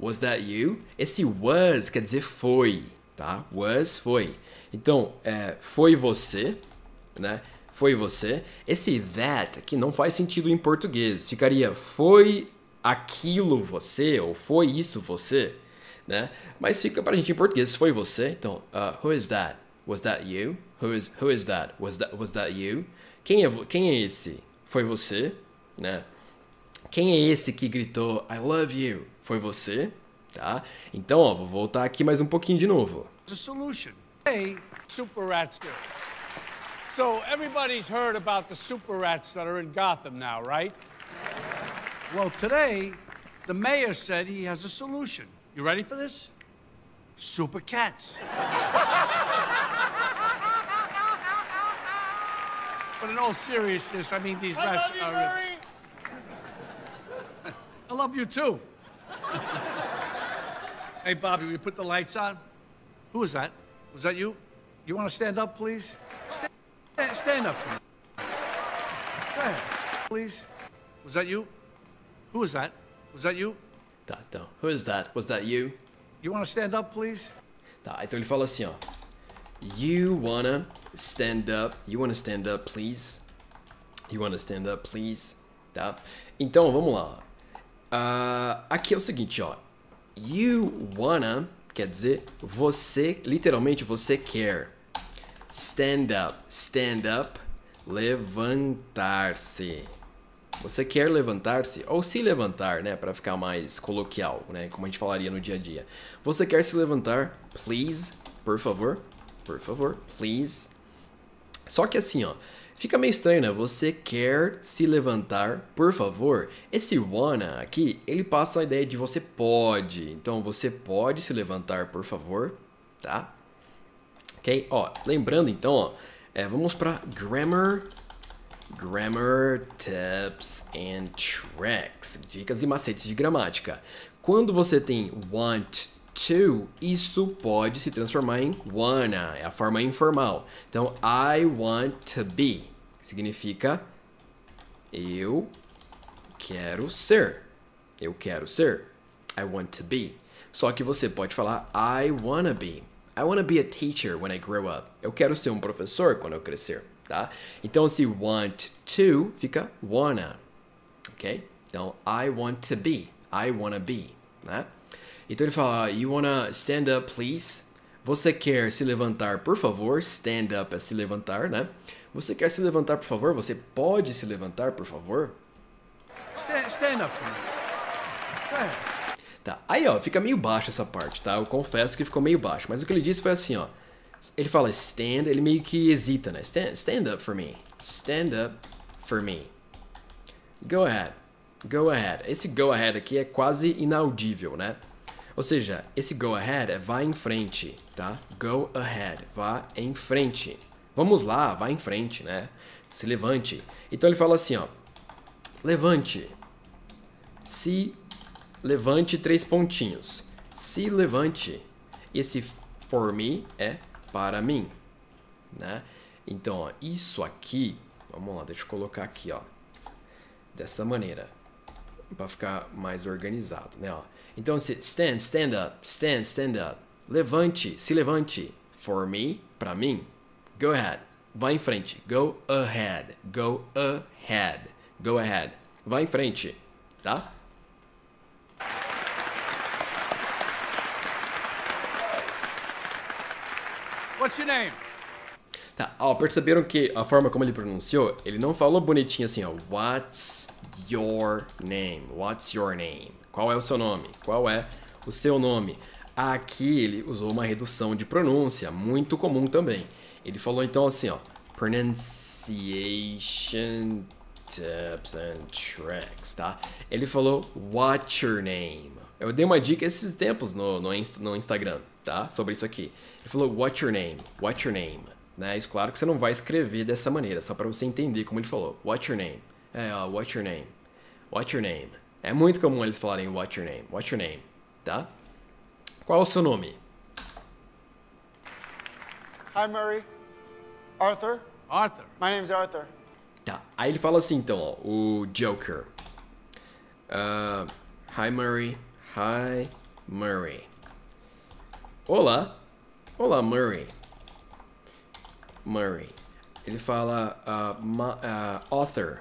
Was that you? Esse was quer dizer foi, tá? Was foi. Então, é, foi você, né? Foi você. Esse that aqui não faz sentido em português. Ficaria foi aquilo você ou foi isso você, né? Mas fica pra gente em português. Foi você. Então, uh, who is that? Was that you? Who is who is that? Was that was that you? Quem é quem é esse? Foi você, né? Quem é esse que gritou I love you? Foi você, tá? Então, ó, vou voltar aqui mais um pouquinho de novo. The solution. Hey, super rats do. So everybody's heard about the super rats that are in Gotham now, right? Well, today, the mayor said he has a solution. You ready for this? Super cats. but in all seriousness, I mean, these I rats love you, are. Murray. I love you too. hey, Bobby, will you put the lights on? Who is that? Was that you? You want to stand up, please? Stand, stand up. Ahead, please. Was that you? Who was that? Was that you? Tá, então. Who is that? Was that you? You want to stand up, please? Tá, então ele fala assim, ó. You wanna stand up? You wanna stand up, please? You wanna stand up, please? Tá? Então, vamos lá. Uh, aqui é o seguinte, ó. You wanna quer dizer você, literalmente você quer. Stand up, stand up, levantar-se. Você quer levantar-se ou se levantar, né, para ficar mais coloquial, né, como a gente falaria no dia a dia. Você quer se levantar? Please, por favor, por favor, please. Só que assim, ó, Fica meio estranho, né? Você quer se levantar, por favor? Esse wanna aqui, ele passa a ideia de você pode. Então, você pode se levantar, por favor, tá? Ok? Ó, lembrando então, ó, é, vamos para grammar Grammar Tips and Tricks, dicas e macetes de gramática. Quando você tem want to, isso pode se transformar em wanna, é a forma informal. Então, I want to be, significa eu quero ser. Eu quero ser. I want to be. Só que você pode falar I wanna be. I wanna be a teacher when I grow up. Eu quero ser um professor quando eu crescer, tá? Então, se want to fica wanna, ok? Então, I want to be. I wanna be, né? Então ele fala, ah, you wanna stand up, please? Você quer se levantar, por favor? Stand up é se levantar, né? Você quer se levantar, por favor? Você pode se levantar, por favor? Stand, stand up. É. Tá, aí ó, fica meio baixo essa parte, tá? Eu confesso que ficou meio baixo, mas o que ele disse foi assim, ó. Ele fala stand, ele meio que hesita, né? Stand, stand up for me. Stand up for me. Go ahead. Go ahead. Esse go ahead aqui é quase inaudível, né? Ou seja, esse go ahead é vá em frente, tá? Go ahead, vá em frente. Vamos lá, vá em frente, né? Se levante. Então ele fala assim, ó. Levante. Se levante três pontinhos. Se levante. Esse for me é para mim, né? Então, ó, isso aqui, vamos lá, deixa eu colocar aqui, ó. Dessa maneira, para ficar mais organizado, né, ó. Então, se stand, stand up, stand, stand up. Levante, se levante. For me, para mim. Go ahead, vá em frente. Go ahead, go ahead, go ahead. Vá em frente, tá? What's your name? Tá, ó, perceberam que a forma como ele pronunciou, ele não falou bonitinho assim, ó. What's your name? What's your name? Qual é o seu nome? Qual é o seu nome? Aqui ele usou uma redução de pronúncia, muito comum também. Ele falou então assim, ó, pronunciation tips and tricks, tá? Ele falou what's your name? Eu dei uma dica esses tempos no, no, Insta, no Instagram, tá? Sobre isso aqui. Ele falou what's your name? What's your name? Né? Isso claro que você não vai escrever dessa maneira, só para você entender como ele falou. What's your name? É, uh, what's your name? What's your name? É muito comum eles falarem what's your name, what's your name, tá? Qual é o seu nome? Hi Murray. Arthur. Arthur. My name's Arthur. Tá. Aí ele fala assim então, ó, o Joker. Uh, hi Murray. Hi Murray. Olá. Olá Murray. Murray. Ele fala uh, ma, uh,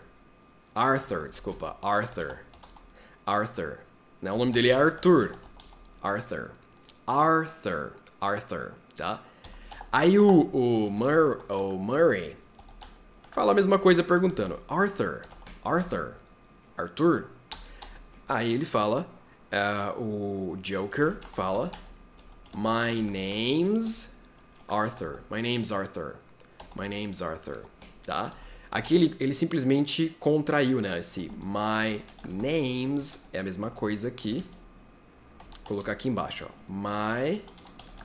Arthur, desculpa, Arthur. Arthur. Né? O nome dele é Arthur. Arthur. Arthur. Arthur, tá? Aí o, o, Mur, o Murray fala a mesma coisa perguntando. Arthur. Arthur. Arthur. Aí ele fala. Uh, o Joker fala. My name's Arthur. My name's Arthur. My name's Arthur. Tá? Aqui ele, ele simplesmente contraiu, né? Esse my names é a mesma coisa aqui. Vou colocar aqui embaixo, ó. My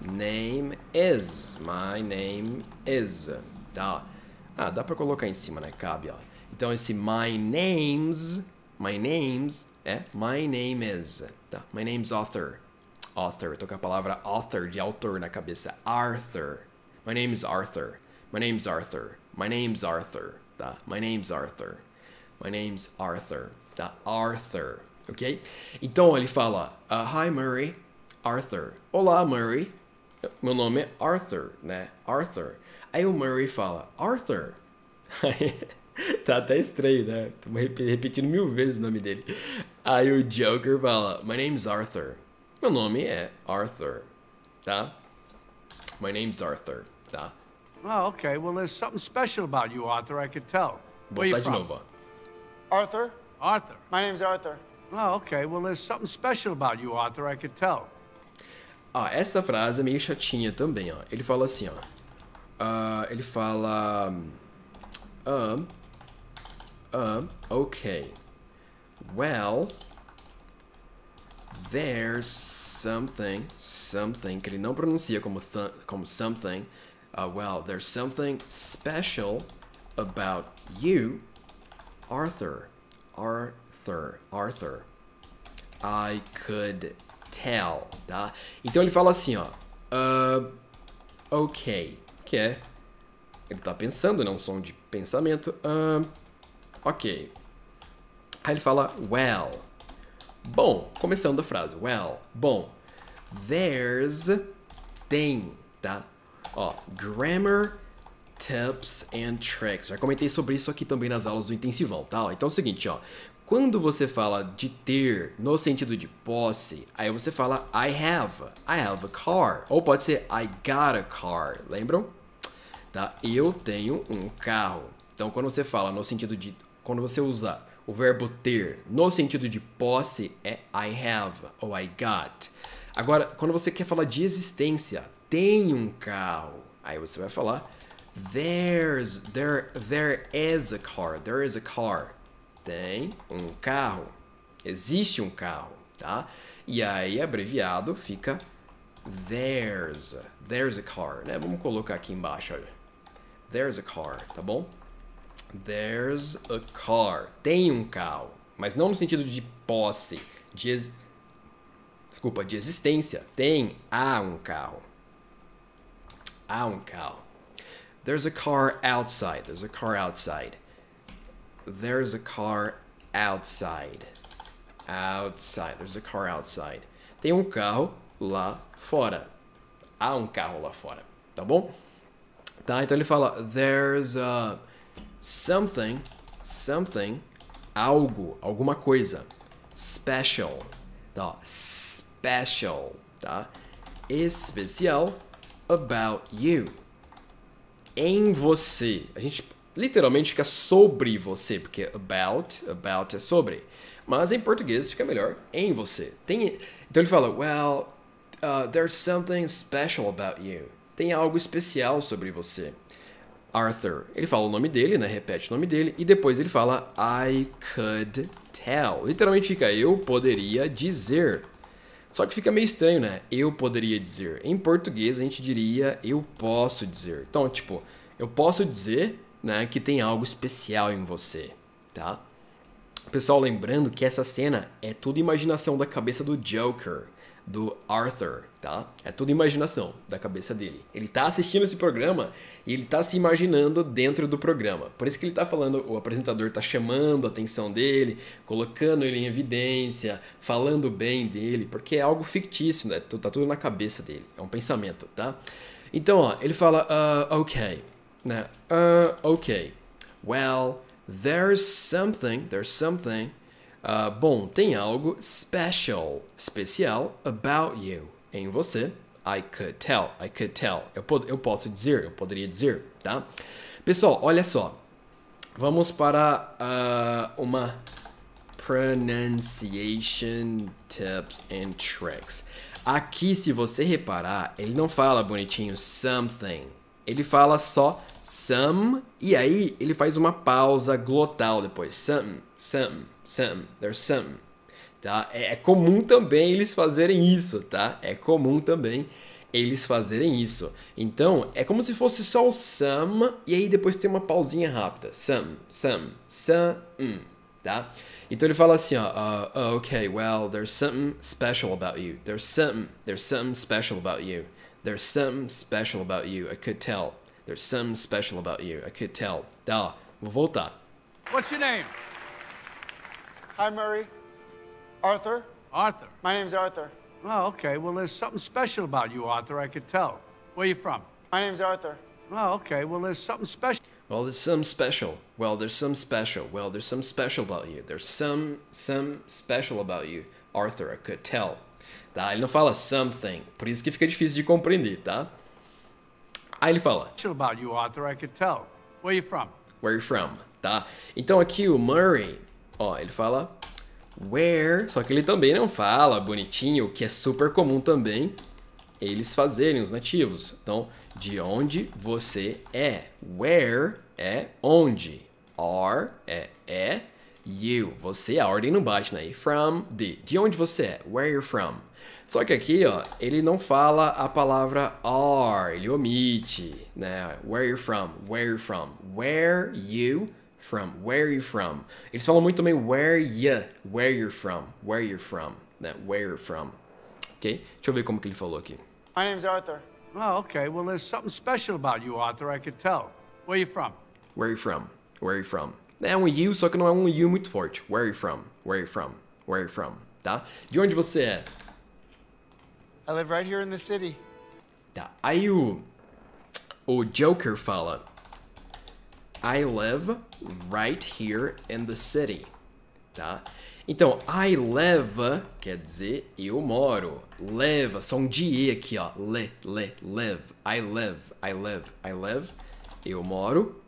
name is. My name is. Tá? Ah, dá pra colocar em cima, né? Cabe, ó. Então esse my names, my names é my name is. Tá? My name's author. Author. Tô com a palavra author de autor na cabeça. Arthur. My name's Arthur. My name's Arthur. My name's Arthur. Tá. My name's Arthur. My name's Arthur, tá? Arthur, ok? Então ele fala, uh, Hi Murray, Arthur. Olá Murray, meu nome é Arthur, né? Arthur. Aí o Murray fala, Arthur. tá até estranho, né? Tô repetindo mil vezes o nome dele. Aí o Joker fala, My name's Arthur. Meu nome é Arthur, tá? My name's Arthur, tá? Oh, okay. Well, there's something special about you, Arthur. I could tell. Where you from? Arthur. Arthur. My name's Arthur. Oh, okay. Well, there's something special about you, Arthur. I could tell. Ah, essa frase é meio chatinha também, ó. Ele fala assim, ó. Uh, ele fala... Um, um, okay. Well, there's something, something, que ele não pronuncia como, como something, Uh, well, there's something special about you, Arthur. Arthur. Arthur. I could tell, tá? Então ele fala assim, ó. Uh, ok. Que é. Ele tá pensando, é Um som de pensamento. Uh, ok. Aí ele fala, well. Bom, começando a frase. Well, bom. There's. Tem, tá? Ó, grammar tips and tricks. Já comentei sobre isso aqui também nas aulas do intensivão, tá? Então é o seguinte, ó. Quando você fala de ter no sentido de posse, aí você fala I have, I have a car, ou pode ser I got a car, lembram? Tá? Eu tenho um carro. Então quando você fala no sentido de quando você usa o verbo ter no sentido de posse é I have ou I got. Agora, quando você quer falar de existência, tem um carro. Aí você vai falar there's there there is a car. There is a car. Tem um carro. Existe um carro, tá? E aí abreviado fica there's there's a car, né? Vamos colocar aqui embaixo, olha. There's a car, tá bom? There's a car. Tem um carro, mas não no sentido de posse, de ex... desculpa, de existência. Tem há um carro. Aun cow. There's a car outside. There's a car outside. There's a car outside. Outside. There's a car outside. Tem um carro lá fora. Há um carro lá fora. Tá bom? Tá, então ele fala there's a something, something, algo, alguma coisa special. Tá, special, tá? Especial about you. Em você. A gente literalmente fica sobre você, porque about, about é sobre. Mas em português fica melhor em você. Tem, então ele fala, well, uh, there's something special about you. Tem algo especial sobre você. Arthur. Ele fala o nome dele, né? Repete o nome dele. E depois ele fala I could tell. Literalmente fica eu poderia dizer. Só que fica meio estranho, né? Eu poderia dizer. Em português a gente diria eu posso dizer. Então, tipo, eu posso dizer, né, que tem algo especial em você, tá? Pessoal, lembrando que essa cena é tudo imaginação da cabeça do Joker do Arthur, tá? É tudo imaginação da cabeça dele. Ele tá assistindo esse programa e ele tá se imaginando dentro do programa. Por isso que ele tá falando, o apresentador tá chamando a atenção dele, colocando ele em evidência, falando bem dele, porque é algo fictício, né? Tá tudo na cabeça dele, é um pensamento, tá? Então, ó, ele fala, uh, ok, né? Uh, ok, well, there's something, there's something Uh, bom, tem algo special, especial about you, em você. I could tell, I could tell. Eu, eu posso dizer, eu poderia dizer, tá? Pessoal, olha só. Vamos para uh, uma pronunciation tips and tricks. Aqui, se você reparar, ele não fala bonitinho something. Ele fala só some e aí ele faz uma pausa glotal depois. Some, some. Some, there's some. Tá? É, é comum também eles fazerem isso, tá? É comum também eles fazerem isso. Então, é como se fosse só o some e aí depois tem uma pausinha rápida. Some, some, some, tá? Então ele fala assim, ó, uh, okay, well, there's something special about you. There's something, there's something special about you. There's something special about you. I could tell. There's something special about you. I could tell. Tá, vou voltar. What's your name? Hi, Murray. Arthur? Arthur. My name's Arthur. Oh, okay. Well, there's something special about you, Arthur, I could tell. Where are you from? My name's Arthur. Oh, okay. Well, there's something special. Well, there's some special. Well, there's some special. Well, there's some special about you. There's some, some special about you, Arthur, I could tell. Tá? Ele não fala something, por isso que fica difícil de compreender, tá? Aí ele fala. Special about you, Arthur, I could tell. Where are you from? Where are you from, tá? Então aqui o Murray, Ó, ele fala where, só que ele também não fala bonitinho, o que é super comum também eles fazerem, os nativos. Então, de onde você é. Where é onde. Are é é. You, você, é a ordem não bate, né? From, de. De onde você é? Where you're from. Só que aqui, ó, ele não fala a palavra are, ele omite, né? Where you're from, where you're from. Where you from, where are you from? Eles falam muito também where you, where you're from, where you're from, that Where you're from. Ok? Deixa eu ver como que ele falou aqui. My name's Arthur. Oh, okay. Well, there's something special about you, Arthur. I could tell. Where are you from? Where are you from? Where are you from? É um you, só que não é um you muito forte. Where are you from? Where are you from? Where are you from? Tá? De onde você é? I live right here in the city. Tá. Aí o, o Joker fala I live right here in the city, tá? Então, I live quer dizer eu moro. Live, som de E aqui, ó. Le, le, live. I live, I live, I live. Eu moro.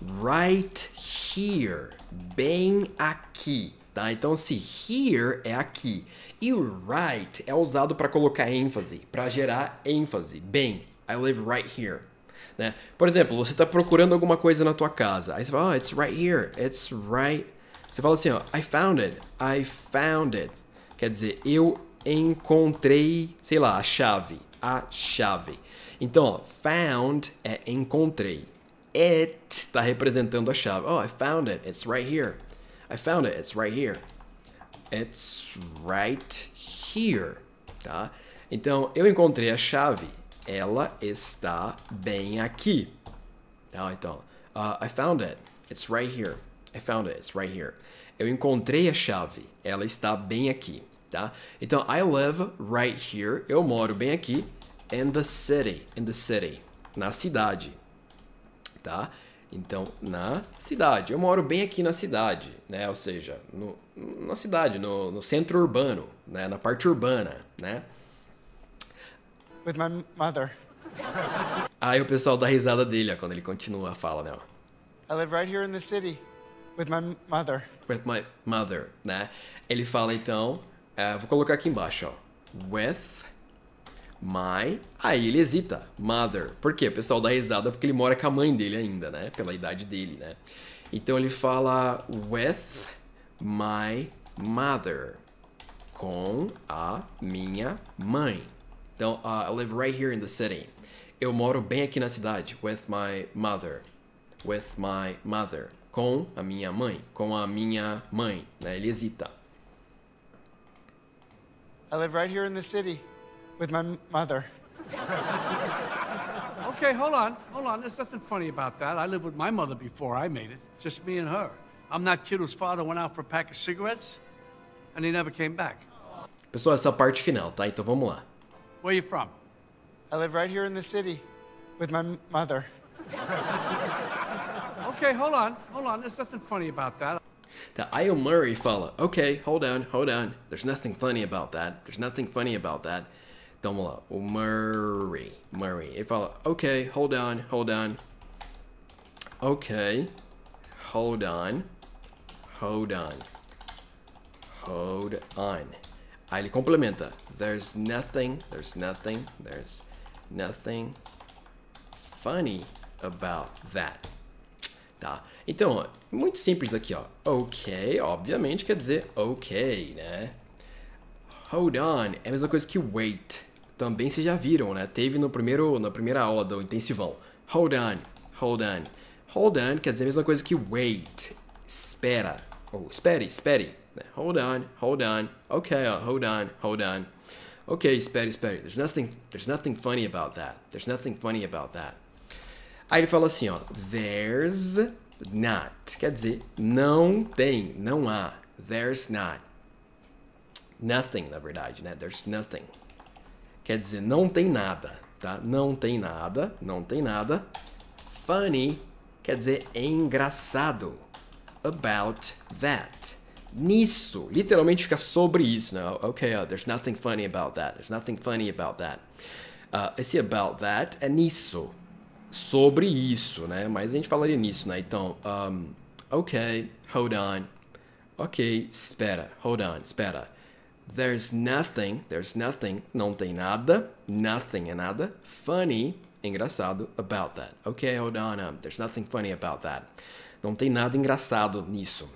Right here, bem aqui, tá? Então, se here é aqui e o right é usado para colocar ênfase, para gerar ênfase. Bem, I live right here. Né? Por exemplo, você está procurando alguma coisa na tua casa. Aí você fala, oh, it's right here, it's right... Você fala assim, ó, I found it, I found it. Quer dizer, eu encontrei, sei lá, a chave, a chave. Então, ó, found é encontrei. It está representando a chave. Oh, I found it, it's right here. I found it, it's right here. It's right here, tá? Então, eu encontrei a chave. Ela está bem aqui. Tá, então, uh, I found it. It's right here. I found it. It's right here. Eu encontrei a chave. Ela está bem aqui, tá? Então, I live right here. Eu moro bem aqui. In the city. In the city. Na cidade, tá? Então, na cidade. Eu moro bem aqui na cidade, né? Ou seja, no, na cidade, no, no centro urbano, né? Na parte urbana, né? with my mother. Aí o pessoal dá risada dele, ó, quando ele continua a fala, né? I live right here in the city with my mother. With my mother, né? Ele fala então, é, vou colocar aqui embaixo, ó. With my. Aí ele hesita. Mother. Por quê? O pessoal dá risada porque ele mora com a mãe dele ainda, né? Pela idade dele, né? Então ele fala with my mother. Com a minha mãe. Então, uh, ah, I live right here in the city. Eu moro bem aqui na cidade. With my mother. With my mother. Com a minha mãe. Com a minha mãe. Né? Ele hesita. I live right here in the city. With my mother. okay, hold on. Hold on. There's nothing funny about that. I lived with my mother before I made it. Just me and her. I'm that kid whose father went out for a pack of cigarettes and he never came back. Pessoal, essa parte final, tá? Então vamos lá. Where are you from? I live right here in the city with my mother. okay, hold on, hold on. There's nothing funny about that. The Io Murray fella. Okay, hold on, hold on. There's nothing funny about that. There's nothing funny about that. Domola oh, Murray, Murray. It fella. Okay, hold on, hold on. Okay, hold on, hold on, hold on. Aí ele complementa. There's nothing, there's nothing, there's nothing funny about that. Tá? Então, muito simples aqui, ó. Ok, obviamente quer dizer ok, né? Hold on é a mesma coisa que wait. Também vocês já viram, né? Teve no primeiro, na primeira aula do intensivão. Hold on, hold on. Hold on quer dizer a mesma coisa que wait. Espera. Ou espere, espere. Hold on, hold on. Okay, uh, hold on, hold on. Okay, espere, espere. There's nothing, there's nothing funny about that. There's nothing funny about that. Aí ele fala assim, ó, there's not. Quer dizer, não tem, não há. There's not. Nothing, na verdade, né? There's nothing. Quer dizer, não tem nada, tá? Não tem nada, não tem nada. Funny quer dizer engraçado. About that nisso. Literalmente fica sobre isso, não? Né? Ok, uh, there's nothing funny about that. There's nothing funny about that. Uh, esse about that é nisso. Sobre isso, né? Mas a gente falaria nisso, né? Então, um, ok, hold on. Ok, espera, hold on, espera. There's nothing, there's nothing, não tem nada, nothing é nada, funny, engraçado, about that. Ok, hold on, um, there's nothing funny about that. Não tem nada engraçado nisso.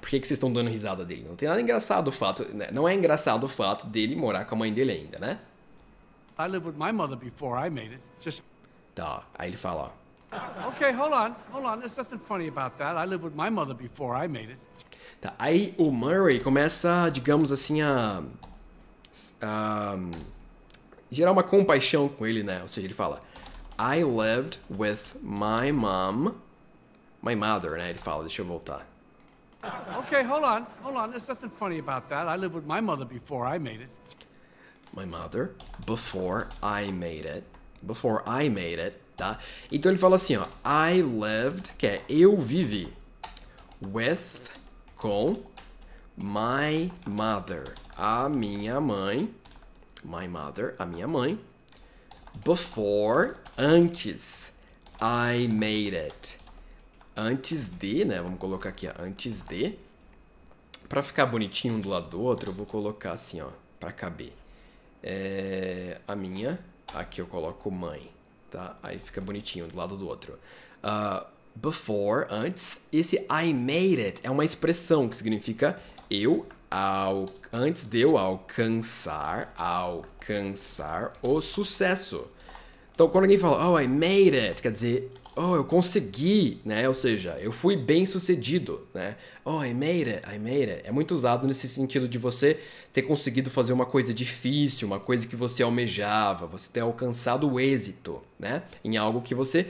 Por que, que vocês estão dando risada dele? Não tem nada engraçado o fato. Né? Não é engraçado o fato dele morar com a mãe dele ainda, né? I lived with my mother before I made it. Just... Tá, aí ele fala, ó. Okay, hold on, hold on. There's nothing funny about that. I lived with my mother before I made it. Tá, aí o Murray começa, digamos assim, a, a gerar uma compaixão com ele, né? Ou seja, ele fala, I lived with my mom, my mother, né? Ele fala, deixa eu voltar. Okay, hold on, hold on. There's nothing funny about that. I lived with my mother before I made it. My mother? Before I made it. Before I made it, tá? Então ele fala assim, ó. I lived, que é eu vivi. With, com, my mother. A minha mãe. My mother, a minha mãe. Before, antes. I made it. antes de, né? Vamos colocar aqui, ó, antes de. Para ficar bonitinho um do lado do outro, eu vou colocar assim, ó, para caber. É, a minha, aqui eu coloco mãe, tá? Aí fica bonitinho do lado do outro. Uh, before, antes, esse I made it é uma expressão que significa eu antes de eu alcançar, alcançar o sucesso. Então, quando alguém fala, oh, I made it, quer dizer, oh, eu consegui, né? Ou seja, eu fui bem sucedido, né? Oh, I made it, I made it. É muito usado nesse sentido de você ter conseguido fazer uma coisa difícil, uma coisa que você almejava, você ter alcançado o êxito, né? Em algo que você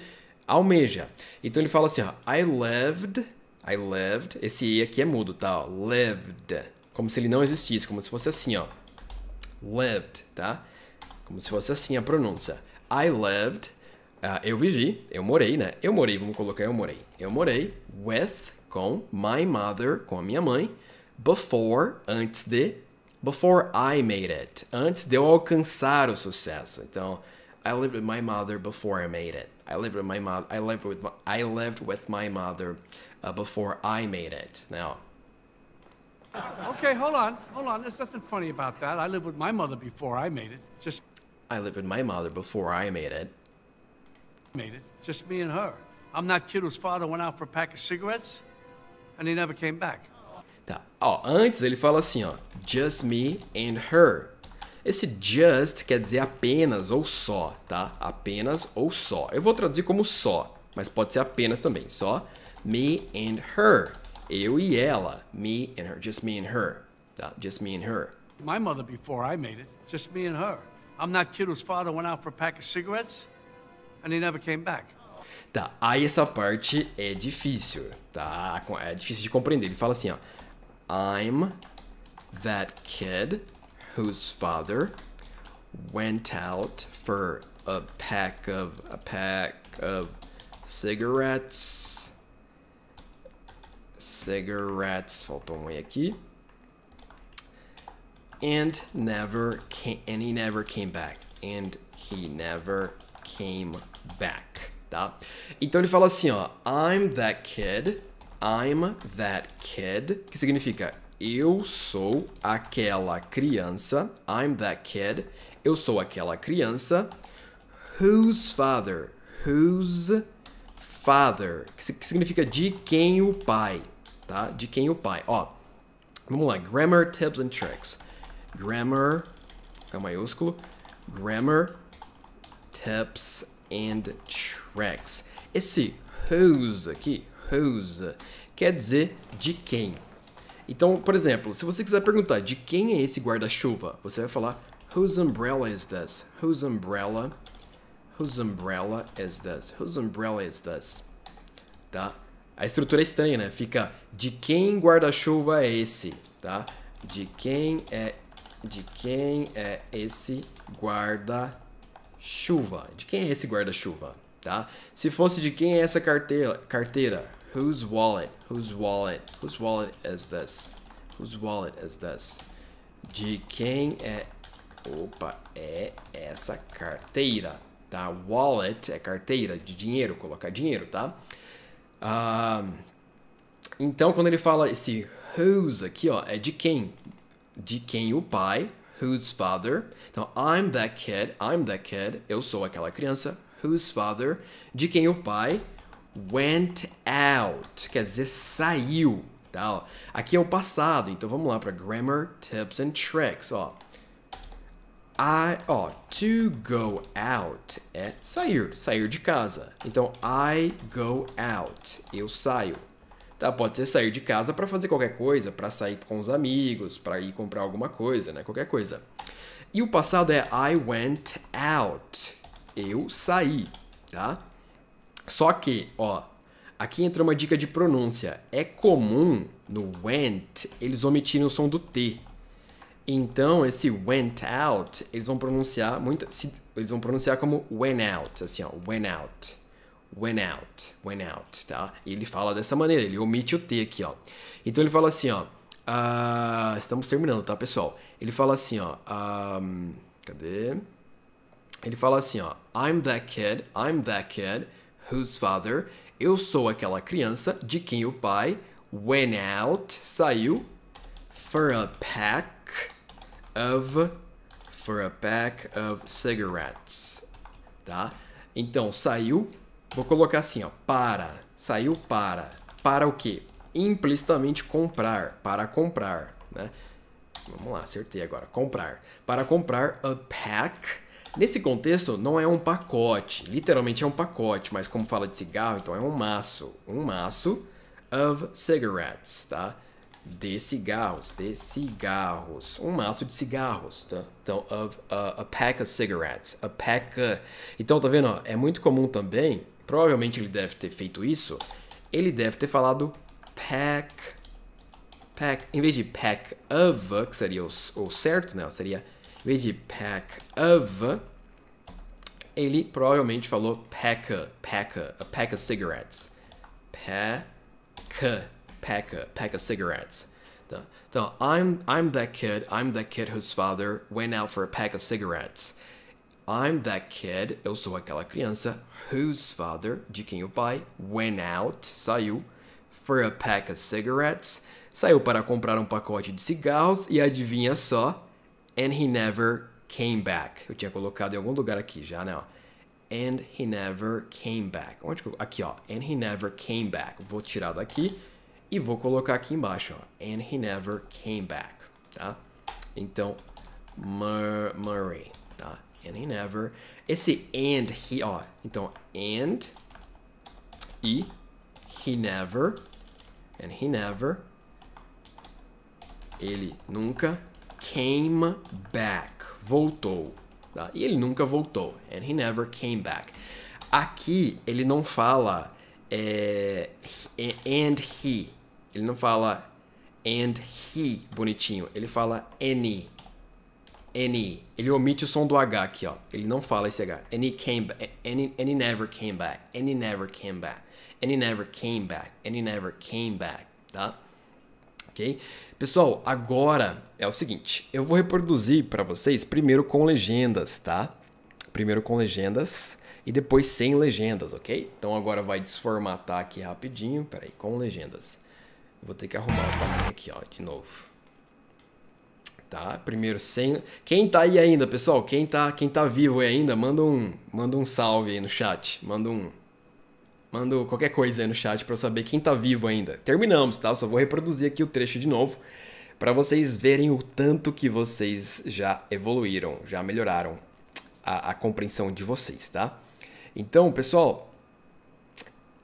almeja. Então ele fala assim, ó, I lived, I lived. Esse i aqui é mudo, tá? Ó, lived, como se ele não existisse, como se fosse assim, ó, lived, tá? Como se fosse assim a pronúncia. I lived Uh, eu vivi, eu morei, né? Eu morei, vamos colocar eu morei. Eu morei with, com my mother, com a minha mãe, before, antes de, before I made it, antes de eu alcançar o sucesso. Então, I lived with my mother before I made it. I lived with my mother. I lived with my, I lived with my mother uh, before I made it. Now. Okay, hold on, hold on. There's nothing funny about that. I lived with my mother before I made it. Just. I lived with my mother before I made it made it, just me and her. I'm that kid whose father went out for a pack of cigarettes and he never came back. Tá. Ó, antes ele fala assim, ó, just me and her. Esse just quer dizer apenas ou só, tá? Apenas ou só. Eu vou traduzir como só, mas pode ser apenas também, só me and her. Eu e ela, me and her, just me and her. Tá? Just me and her. My mother before I made it, just me and her. I'm that kid whose father went out for a pack of cigarettes and he never came back. Tá, aí essa parte é difícil, tá? É difícil de compreender. Ele fala assim, ó. I'm that kid whose father went out for a pack of a pack of cigarettes. Cigarettes, faltou um aqui. And never came, and he never came back. And he never came back, tá? Então ele fala assim, ó, I'm that kid, I'm that kid, que significa eu sou aquela criança, I'm that kid, eu sou aquela criança whose father, whose father, que significa de quem o pai, tá? De quem o pai. Ó, vamos lá, grammar tips and tricks. Grammar, K maiúsculo, grammar tips and tracks. Esse whose aqui, whose, quer dizer de quem. Então, por exemplo, se você quiser perguntar de quem é esse guarda-chuva, você vai falar whose umbrella is this? Whose umbrella? Whose umbrella is this? Whose umbrella is this? Tá? A estrutura é estranha, né? Fica de quem guarda-chuva é esse, tá? De quem é de quem é esse guarda-chuva? Chuva. De quem é esse guarda-chuva? Tá? Se fosse de quem é essa carteira? carteira? Whose wallet? Whose wallet? Whose wallet is this? Whose wallet is this? De quem é... Opa, é essa carteira, tá? Wallet é carteira de dinheiro, colocar dinheiro, tá? então, quando ele fala esse whose aqui, ó, é de quem? De quem o pai, whose father. Então, I'm that kid, I'm that kid, eu sou aquela criança, whose father, de quem o pai went out, quer dizer, saiu, tá? Ó, aqui é o passado, então vamos lá para grammar tips and tricks, ó. I, ó, to go out é sair, sair de casa. Então, I go out, eu saio. Tá? Pode ser sair de casa para fazer qualquer coisa, para sair com os amigos, para ir comprar alguma coisa, né? Qualquer coisa. E o passado é I went out. Eu saí, tá? Só que, ó, aqui entra uma dica de pronúncia. É comum no went eles omitirem o som do T. Então, esse went out, eles vão pronunciar muito, eles vão pronunciar como went out, assim, ó, went out went out, went out, tá? E ele fala dessa maneira, ele omite o T aqui, ó. Então ele fala assim, ó, uh, estamos terminando, tá, pessoal? Ele fala assim, ó, um, cadê? Ele fala assim, ó, I'm that kid, I'm that kid whose father, eu sou aquela criança de quem o pai went out, saiu for a pack of for a pack of cigarettes, tá? Então saiu Vou colocar assim, ó, para. Saiu para. Para o quê? Implicitamente comprar. Para comprar, né? Vamos lá, acertei agora. Comprar. Para comprar a pack. Nesse contexto, não é um pacote. Literalmente é um pacote, mas como fala de cigarro, então é um maço. Um maço of cigarettes, tá? de cigarros, de cigarros, um maço de cigarros, tá? Então, a, a, uh, a pack of cigarettes, a pack. Então, tá vendo? Ó, é muito comum também provavelmente ele deve ter feito isso, ele deve ter falado pack, pack, em vez de pack of, que seria o, o certo, né? Seria, em vez de pack of, ele provavelmente falou pack a, pack a, a pack of cigarettes. Pack, pack a, pack of cigarettes. Então, então, I'm, I'm that kid, I'm that kid whose father went out for a pack of cigarettes. I'm that kid, eu sou aquela criança, whose father, de quem o pai, went out, saiu, for a pack of cigarettes, saiu para comprar um pacote de cigarros e adivinha só, and he never came back. Eu tinha colocado em algum lugar aqui já, né? Ó. And he never came back. Onde que eu... Aqui, ó. And he never came back. Vou tirar daqui e vou colocar aqui embaixo, ó. And he never came back, tá? Então, Murray, tá? and he never. Esse and he, ó, então and e he never and he never ele nunca came back, voltou, tá? E ele nunca voltou, and he never came back. Aqui ele não fala é, and he, ele não fala and he bonitinho, ele fala any NE. Ele omite o som do H aqui, ó. Ele não fala esse H. And came back. And he, never came back. And never came back. And never came back. And never came back. Tá? Ok? Pessoal, agora é o seguinte. Eu vou reproduzir para vocês primeiro com legendas, tá? Primeiro com legendas e depois sem legendas, ok? Então agora vai desformatar aqui rapidinho. Peraí, com legendas. Vou ter que arrumar o tamanho aqui, ó, de novo tá? Primeiro, sem... quem tá aí ainda, pessoal? Quem tá, quem tá vivo aí ainda, manda um, manda um salve aí no chat. Manda um manda qualquer coisa aí no chat para eu saber quem tá vivo ainda. Terminamos, tá? só vou reproduzir aqui o trecho de novo para vocês verem o tanto que vocês já evoluíram, já melhoraram a, a compreensão de vocês, tá? Então, pessoal,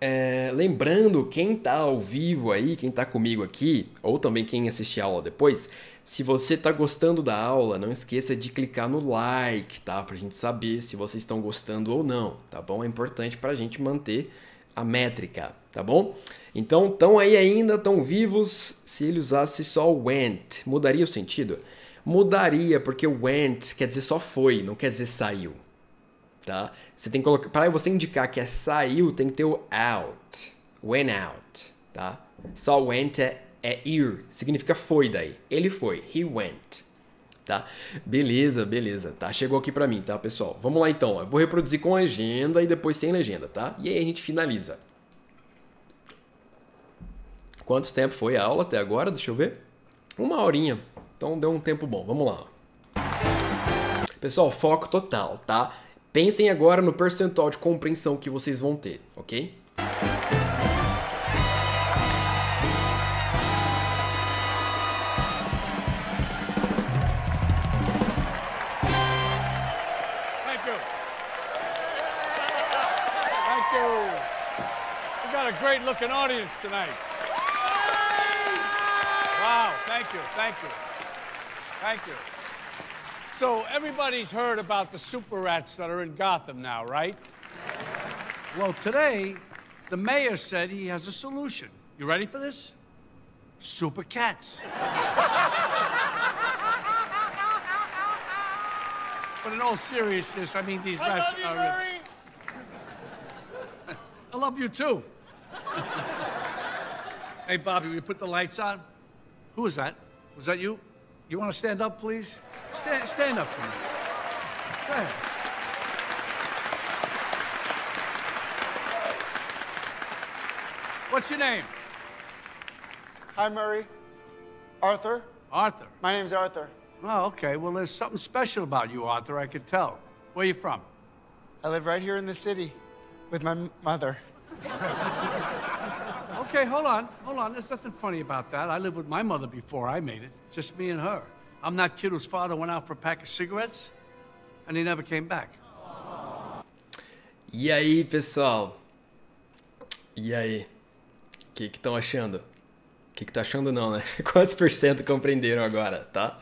é, lembrando, quem tá ao vivo aí, quem tá comigo aqui, ou também quem assistir a aula depois, se você está gostando da aula, não esqueça de clicar no like, tá? Para a gente saber se vocês estão gostando ou não, tá bom? É importante para a gente manter a métrica, tá bom? Então, estão aí ainda, estão vivos. Se ele usasse só went, mudaria o sentido? Mudaria, porque went quer dizer só foi, não quer dizer saiu, tá? Você tem que colocar, para você indicar que é saiu, tem que ter o out, went out, tá? Só went é é ir, significa foi daí. Ele foi, he went. Tá? Beleza, beleza, tá? Chegou aqui para mim, tá, pessoal? Vamos lá então. Eu vou reproduzir com legenda e depois sem legenda, tá? E aí a gente finaliza. Quanto tempo foi a aula até agora? Deixa eu ver. Uma horinha. Então deu um tempo bom. Vamos lá. Pessoal, foco total, tá? Pensem agora no percentual de compreensão que vocês vão ter, ok? looking audience tonight. Wow, thank you, thank you. Thank you. So, everybody's heard about the super rats that are in Gotham now, right? Well, today, the mayor said he has a solution. You ready for this? Super cats. but in all seriousness, I mean, these I rats are. I love you, uh, Murray. I love you too. hey, Bobby, will you put the lights on? Who was that? Was that you? You want to stand up, please? Stand, stand up for me. Go ahead. What's your name? Hi, Murray. Arthur? Arthur. My name's Arthur. Oh, okay. Well, there's something special about you, Arthur, I could tell. Where you from? I live right here in the city with my mother. okay, hold on, hold on. There's nothing funny about that. I lived with my mother before I made it, just me and her. I'm that kid whose father went out for a pack of cigarettes and he never came back. E aí, pessoal? E aí? O que estão achando? O que estão tá achando não, né? Quantos por cento compreenderam agora, tá?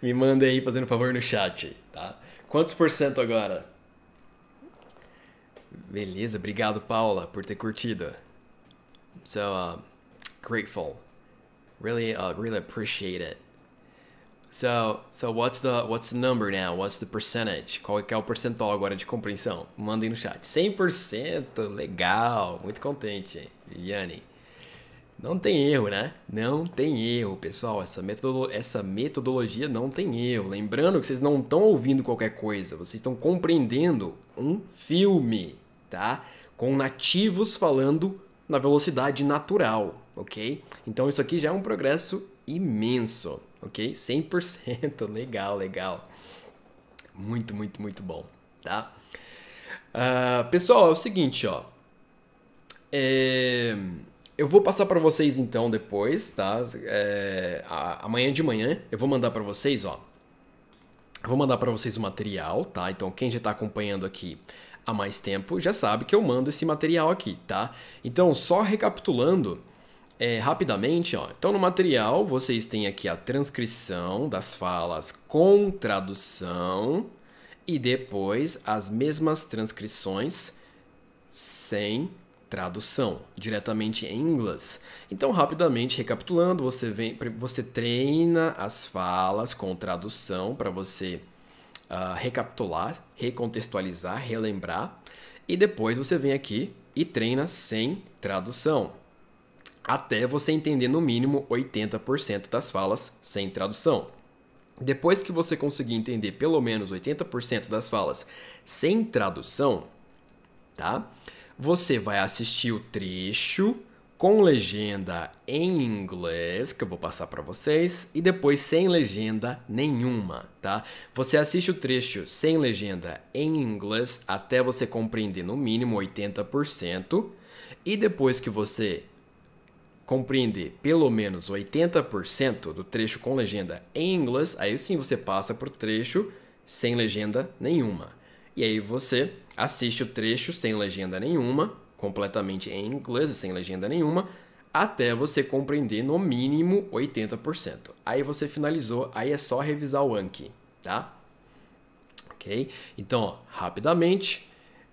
Me mandem aí fazendo favor no chat, tá? Quantos por cento agora? Beleza, obrigado Paula por ter curtido. So uh, grateful, really, uh, really appreciate it. So, so what's the what's the number now? What's the percentage? Qual é, o percentual agora de compreensão? Mandem no chat. 100%, legal, muito contente, Yanni. Não tem erro, né? Não tem erro, pessoal. Essa, metodo essa metodologia não tem erro. Lembrando que vocês não estão ouvindo qualquer coisa, vocês estão compreendendo um filme tá? Com nativos falando na velocidade natural, ok? Então isso aqui já é um progresso imenso, ok? 100%, legal, legal. Muito, muito, muito bom, tá? Uh, pessoal, é o seguinte, ó. É... Eu vou passar para vocês então depois, tá? É... Amanhã de manhã eu vou mandar para vocês, ó. Eu vou mandar para vocês o material, tá? Então quem já está acompanhando aqui há mais tempo já sabe que eu mando esse material aqui, tá? Então, só recapitulando é, rapidamente, ó. Então, no material, vocês têm aqui a transcrição das falas com tradução e depois as mesmas transcrições sem tradução, diretamente em inglês. Então, rapidamente recapitulando, você vem, você treina as falas com tradução para você uh, recapitular recontextualizar, relembrar, e depois você vem aqui e treina sem tradução. Até você entender no mínimo 80% das falas sem tradução. Depois que você conseguir entender pelo menos 80% das falas sem tradução, tá? Você vai assistir o trecho com legenda em inglês, que eu vou passar para vocês, e depois sem legenda nenhuma, tá? Você assiste o trecho sem legenda em inglês até você compreender no mínimo 80%, e depois que você compreender pelo menos 80% do trecho com legenda em inglês, aí sim você passa para o trecho sem legenda nenhuma. E aí você assiste o trecho sem legenda nenhuma completamente em inglês, sem legenda nenhuma, até você compreender no mínimo 80%. Aí você finalizou, aí é só revisar o Anki, tá? Ok? Então, ó, rapidamente,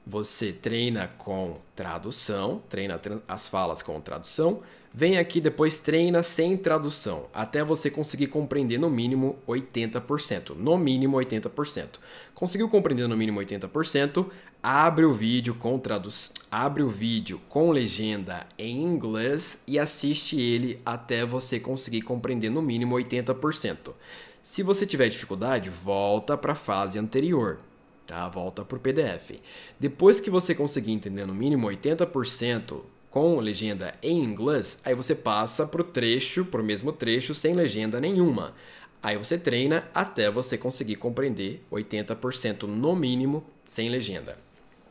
você treina com tradução, treina as falas com tradução, vem aqui depois treina sem tradução, até você conseguir compreender no mínimo 80%. No mínimo 80%. Conseguiu compreender no mínimo 80%, abre o vídeo com traduz, abre o vídeo com legenda em inglês e assiste ele até você conseguir compreender no mínimo 80%. Se você tiver dificuldade, volta para a fase anterior, tá? Volta para o PDF. Depois que você conseguir entender no mínimo 80% com legenda em inglês, aí você passa para o trecho, para o mesmo trecho, sem legenda nenhuma. Aí você treina até você conseguir compreender 80% no mínimo sem legenda.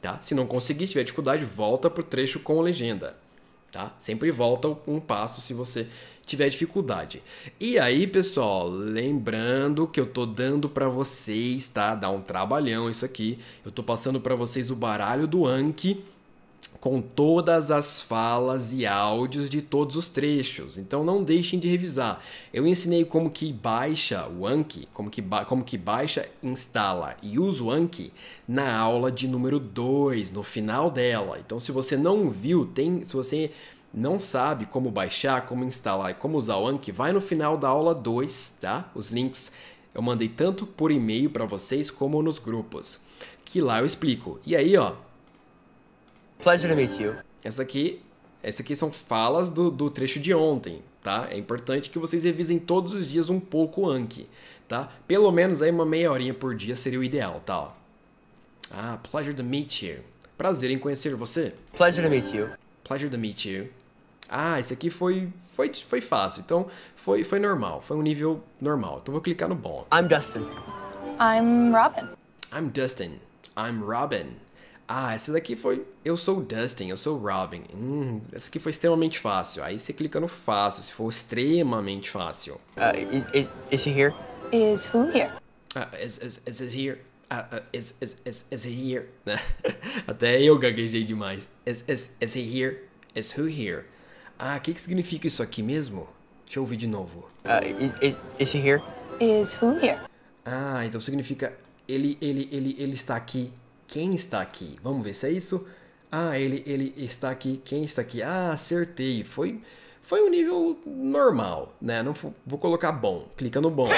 Tá? Se não conseguir, tiver dificuldade, volta para o trecho com legenda. Tá? Sempre volta um passo se você tiver dificuldade. E aí, pessoal, lembrando que eu tô dando para vocês, tá? Dá um trabalhão isso aqui. Eu tô passando para vocês o baralho do Anki, com todas as falas e áudios de todos os trechos. Então não deixem de revisar. Eu ensinei como que baixa o Anki, como que, como que baixa, instala e usa o Anki na aula de número 2, no final dela. Então se você não viu, tem, se você não sabe como baixar, como instalar e como usar o Anki, vai no final da aula 2, tá? Os links eu mandei tanto por e-mail para vocês como nos grupos, que lá eu explico. E aí, ó, Pleasure to meet you. Essa aqui, essa aqui são falas do, do trecho de ontem, tá? É importante que vocês revisem todos os dias um pouco o Anki, tá? Pelo menos aí uma meia horinha por dia seria o ideal, tá? Ah, pleasure to meet you. Prazer em conhecer você. Pleasure to meet you. Pleasure to meet you. Ah, esse aqui foi foi foi fácil. Então foi foi normal, foi um nível normal. Então vou clicar no bom. I'm Dustin. I'm Robin. I'm Dustin. I'm Robin. Ah, essa daqui foi. Eu sou o Dustin, eu sou o Robin. Hum, essa aqui foi extremamente fácil. Aí você clica no fácil, se for extremamente fácil. Uh, is, is he here? Is who here? Uh, is, is, is, he here? Uh, uh, is, is, is, is he here? Até eu gaguejei demais. Is, is, is he here? Is who here? Ah, o que, que significa isso aqui mesmo? Deixa eu ouvir de novo. Uh, is, is he here? Is who here? Ah, então significa ele, ele, ele, ele está aqui quem está aqui. Vamos ver se é isso. Ah, ele, ele está aqui. Quem está aqui? Ah, acertei. Foi, foi um nível normal, né? Não vou colocar bom. Clica no bom.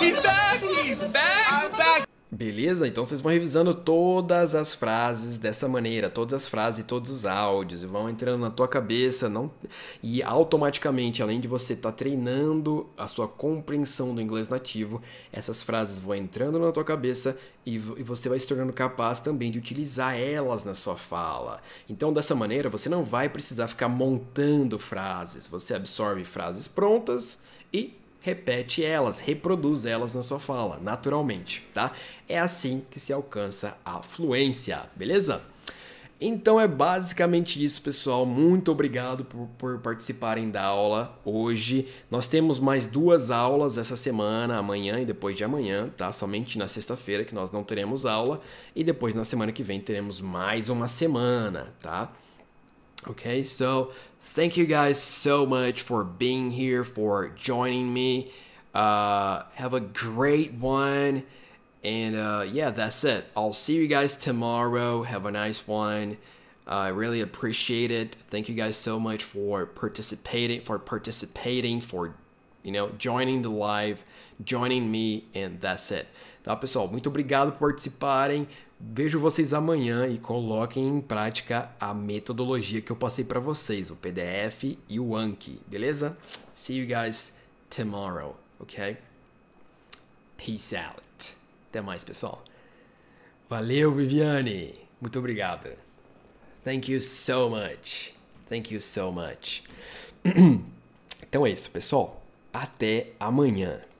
He's back! He's back! I'm back! Beleza? Então vocês vão revisando todas as frases dessa maneira, todas as frases e todos os áudios, vão entrando na tua cabeça, não e automaticamente, além de você estar tá treinando a sua compreensão do inglês nativo, essas frases vão entrando na tua cabeça e, e você vai se tornando capaz também de utilizar elas na sua fala. Então, dessa maneira, você não vai precisar ficar montando frases, você absorve frases prontas e repete elas, reproduz elas na sua fala, naturalmente, tá? É assim que se alcança a fluência, beleza? Então é basicamente isso, pessoal. Muito obrigado por, por, participarem da aula hoje. Nós temos mais duas aulas essa semana, amanhã e depois de amanhã, tá? Somente na sexta-feira que nós não teremos aula e depois na semana que vem teremos mais uma semana, tá? Okay, so thank you guys so much for being here, for joining me. Uh, have a great one. And uh, yeah, that's it. I'll see you guys tomorrow. Have a nice one. I uh, really appreciate it. Thank you guys so much for participating, for participating, for you know, joining the live, joining me, and that's it. Tá, pessoal? Muito obrigado por participarem. Vejo vocês amanhã e coloquem em prática a metodologia que eu passei para vocês, o PDF e o Anki, beleza? See you guys tomorrow, ok? Peace out. Até mais, pessoal. Valeu, Viviane. Muito obrigado. Thank you so much. Thank you so much. Então é isso, pessoal. Até amanhã.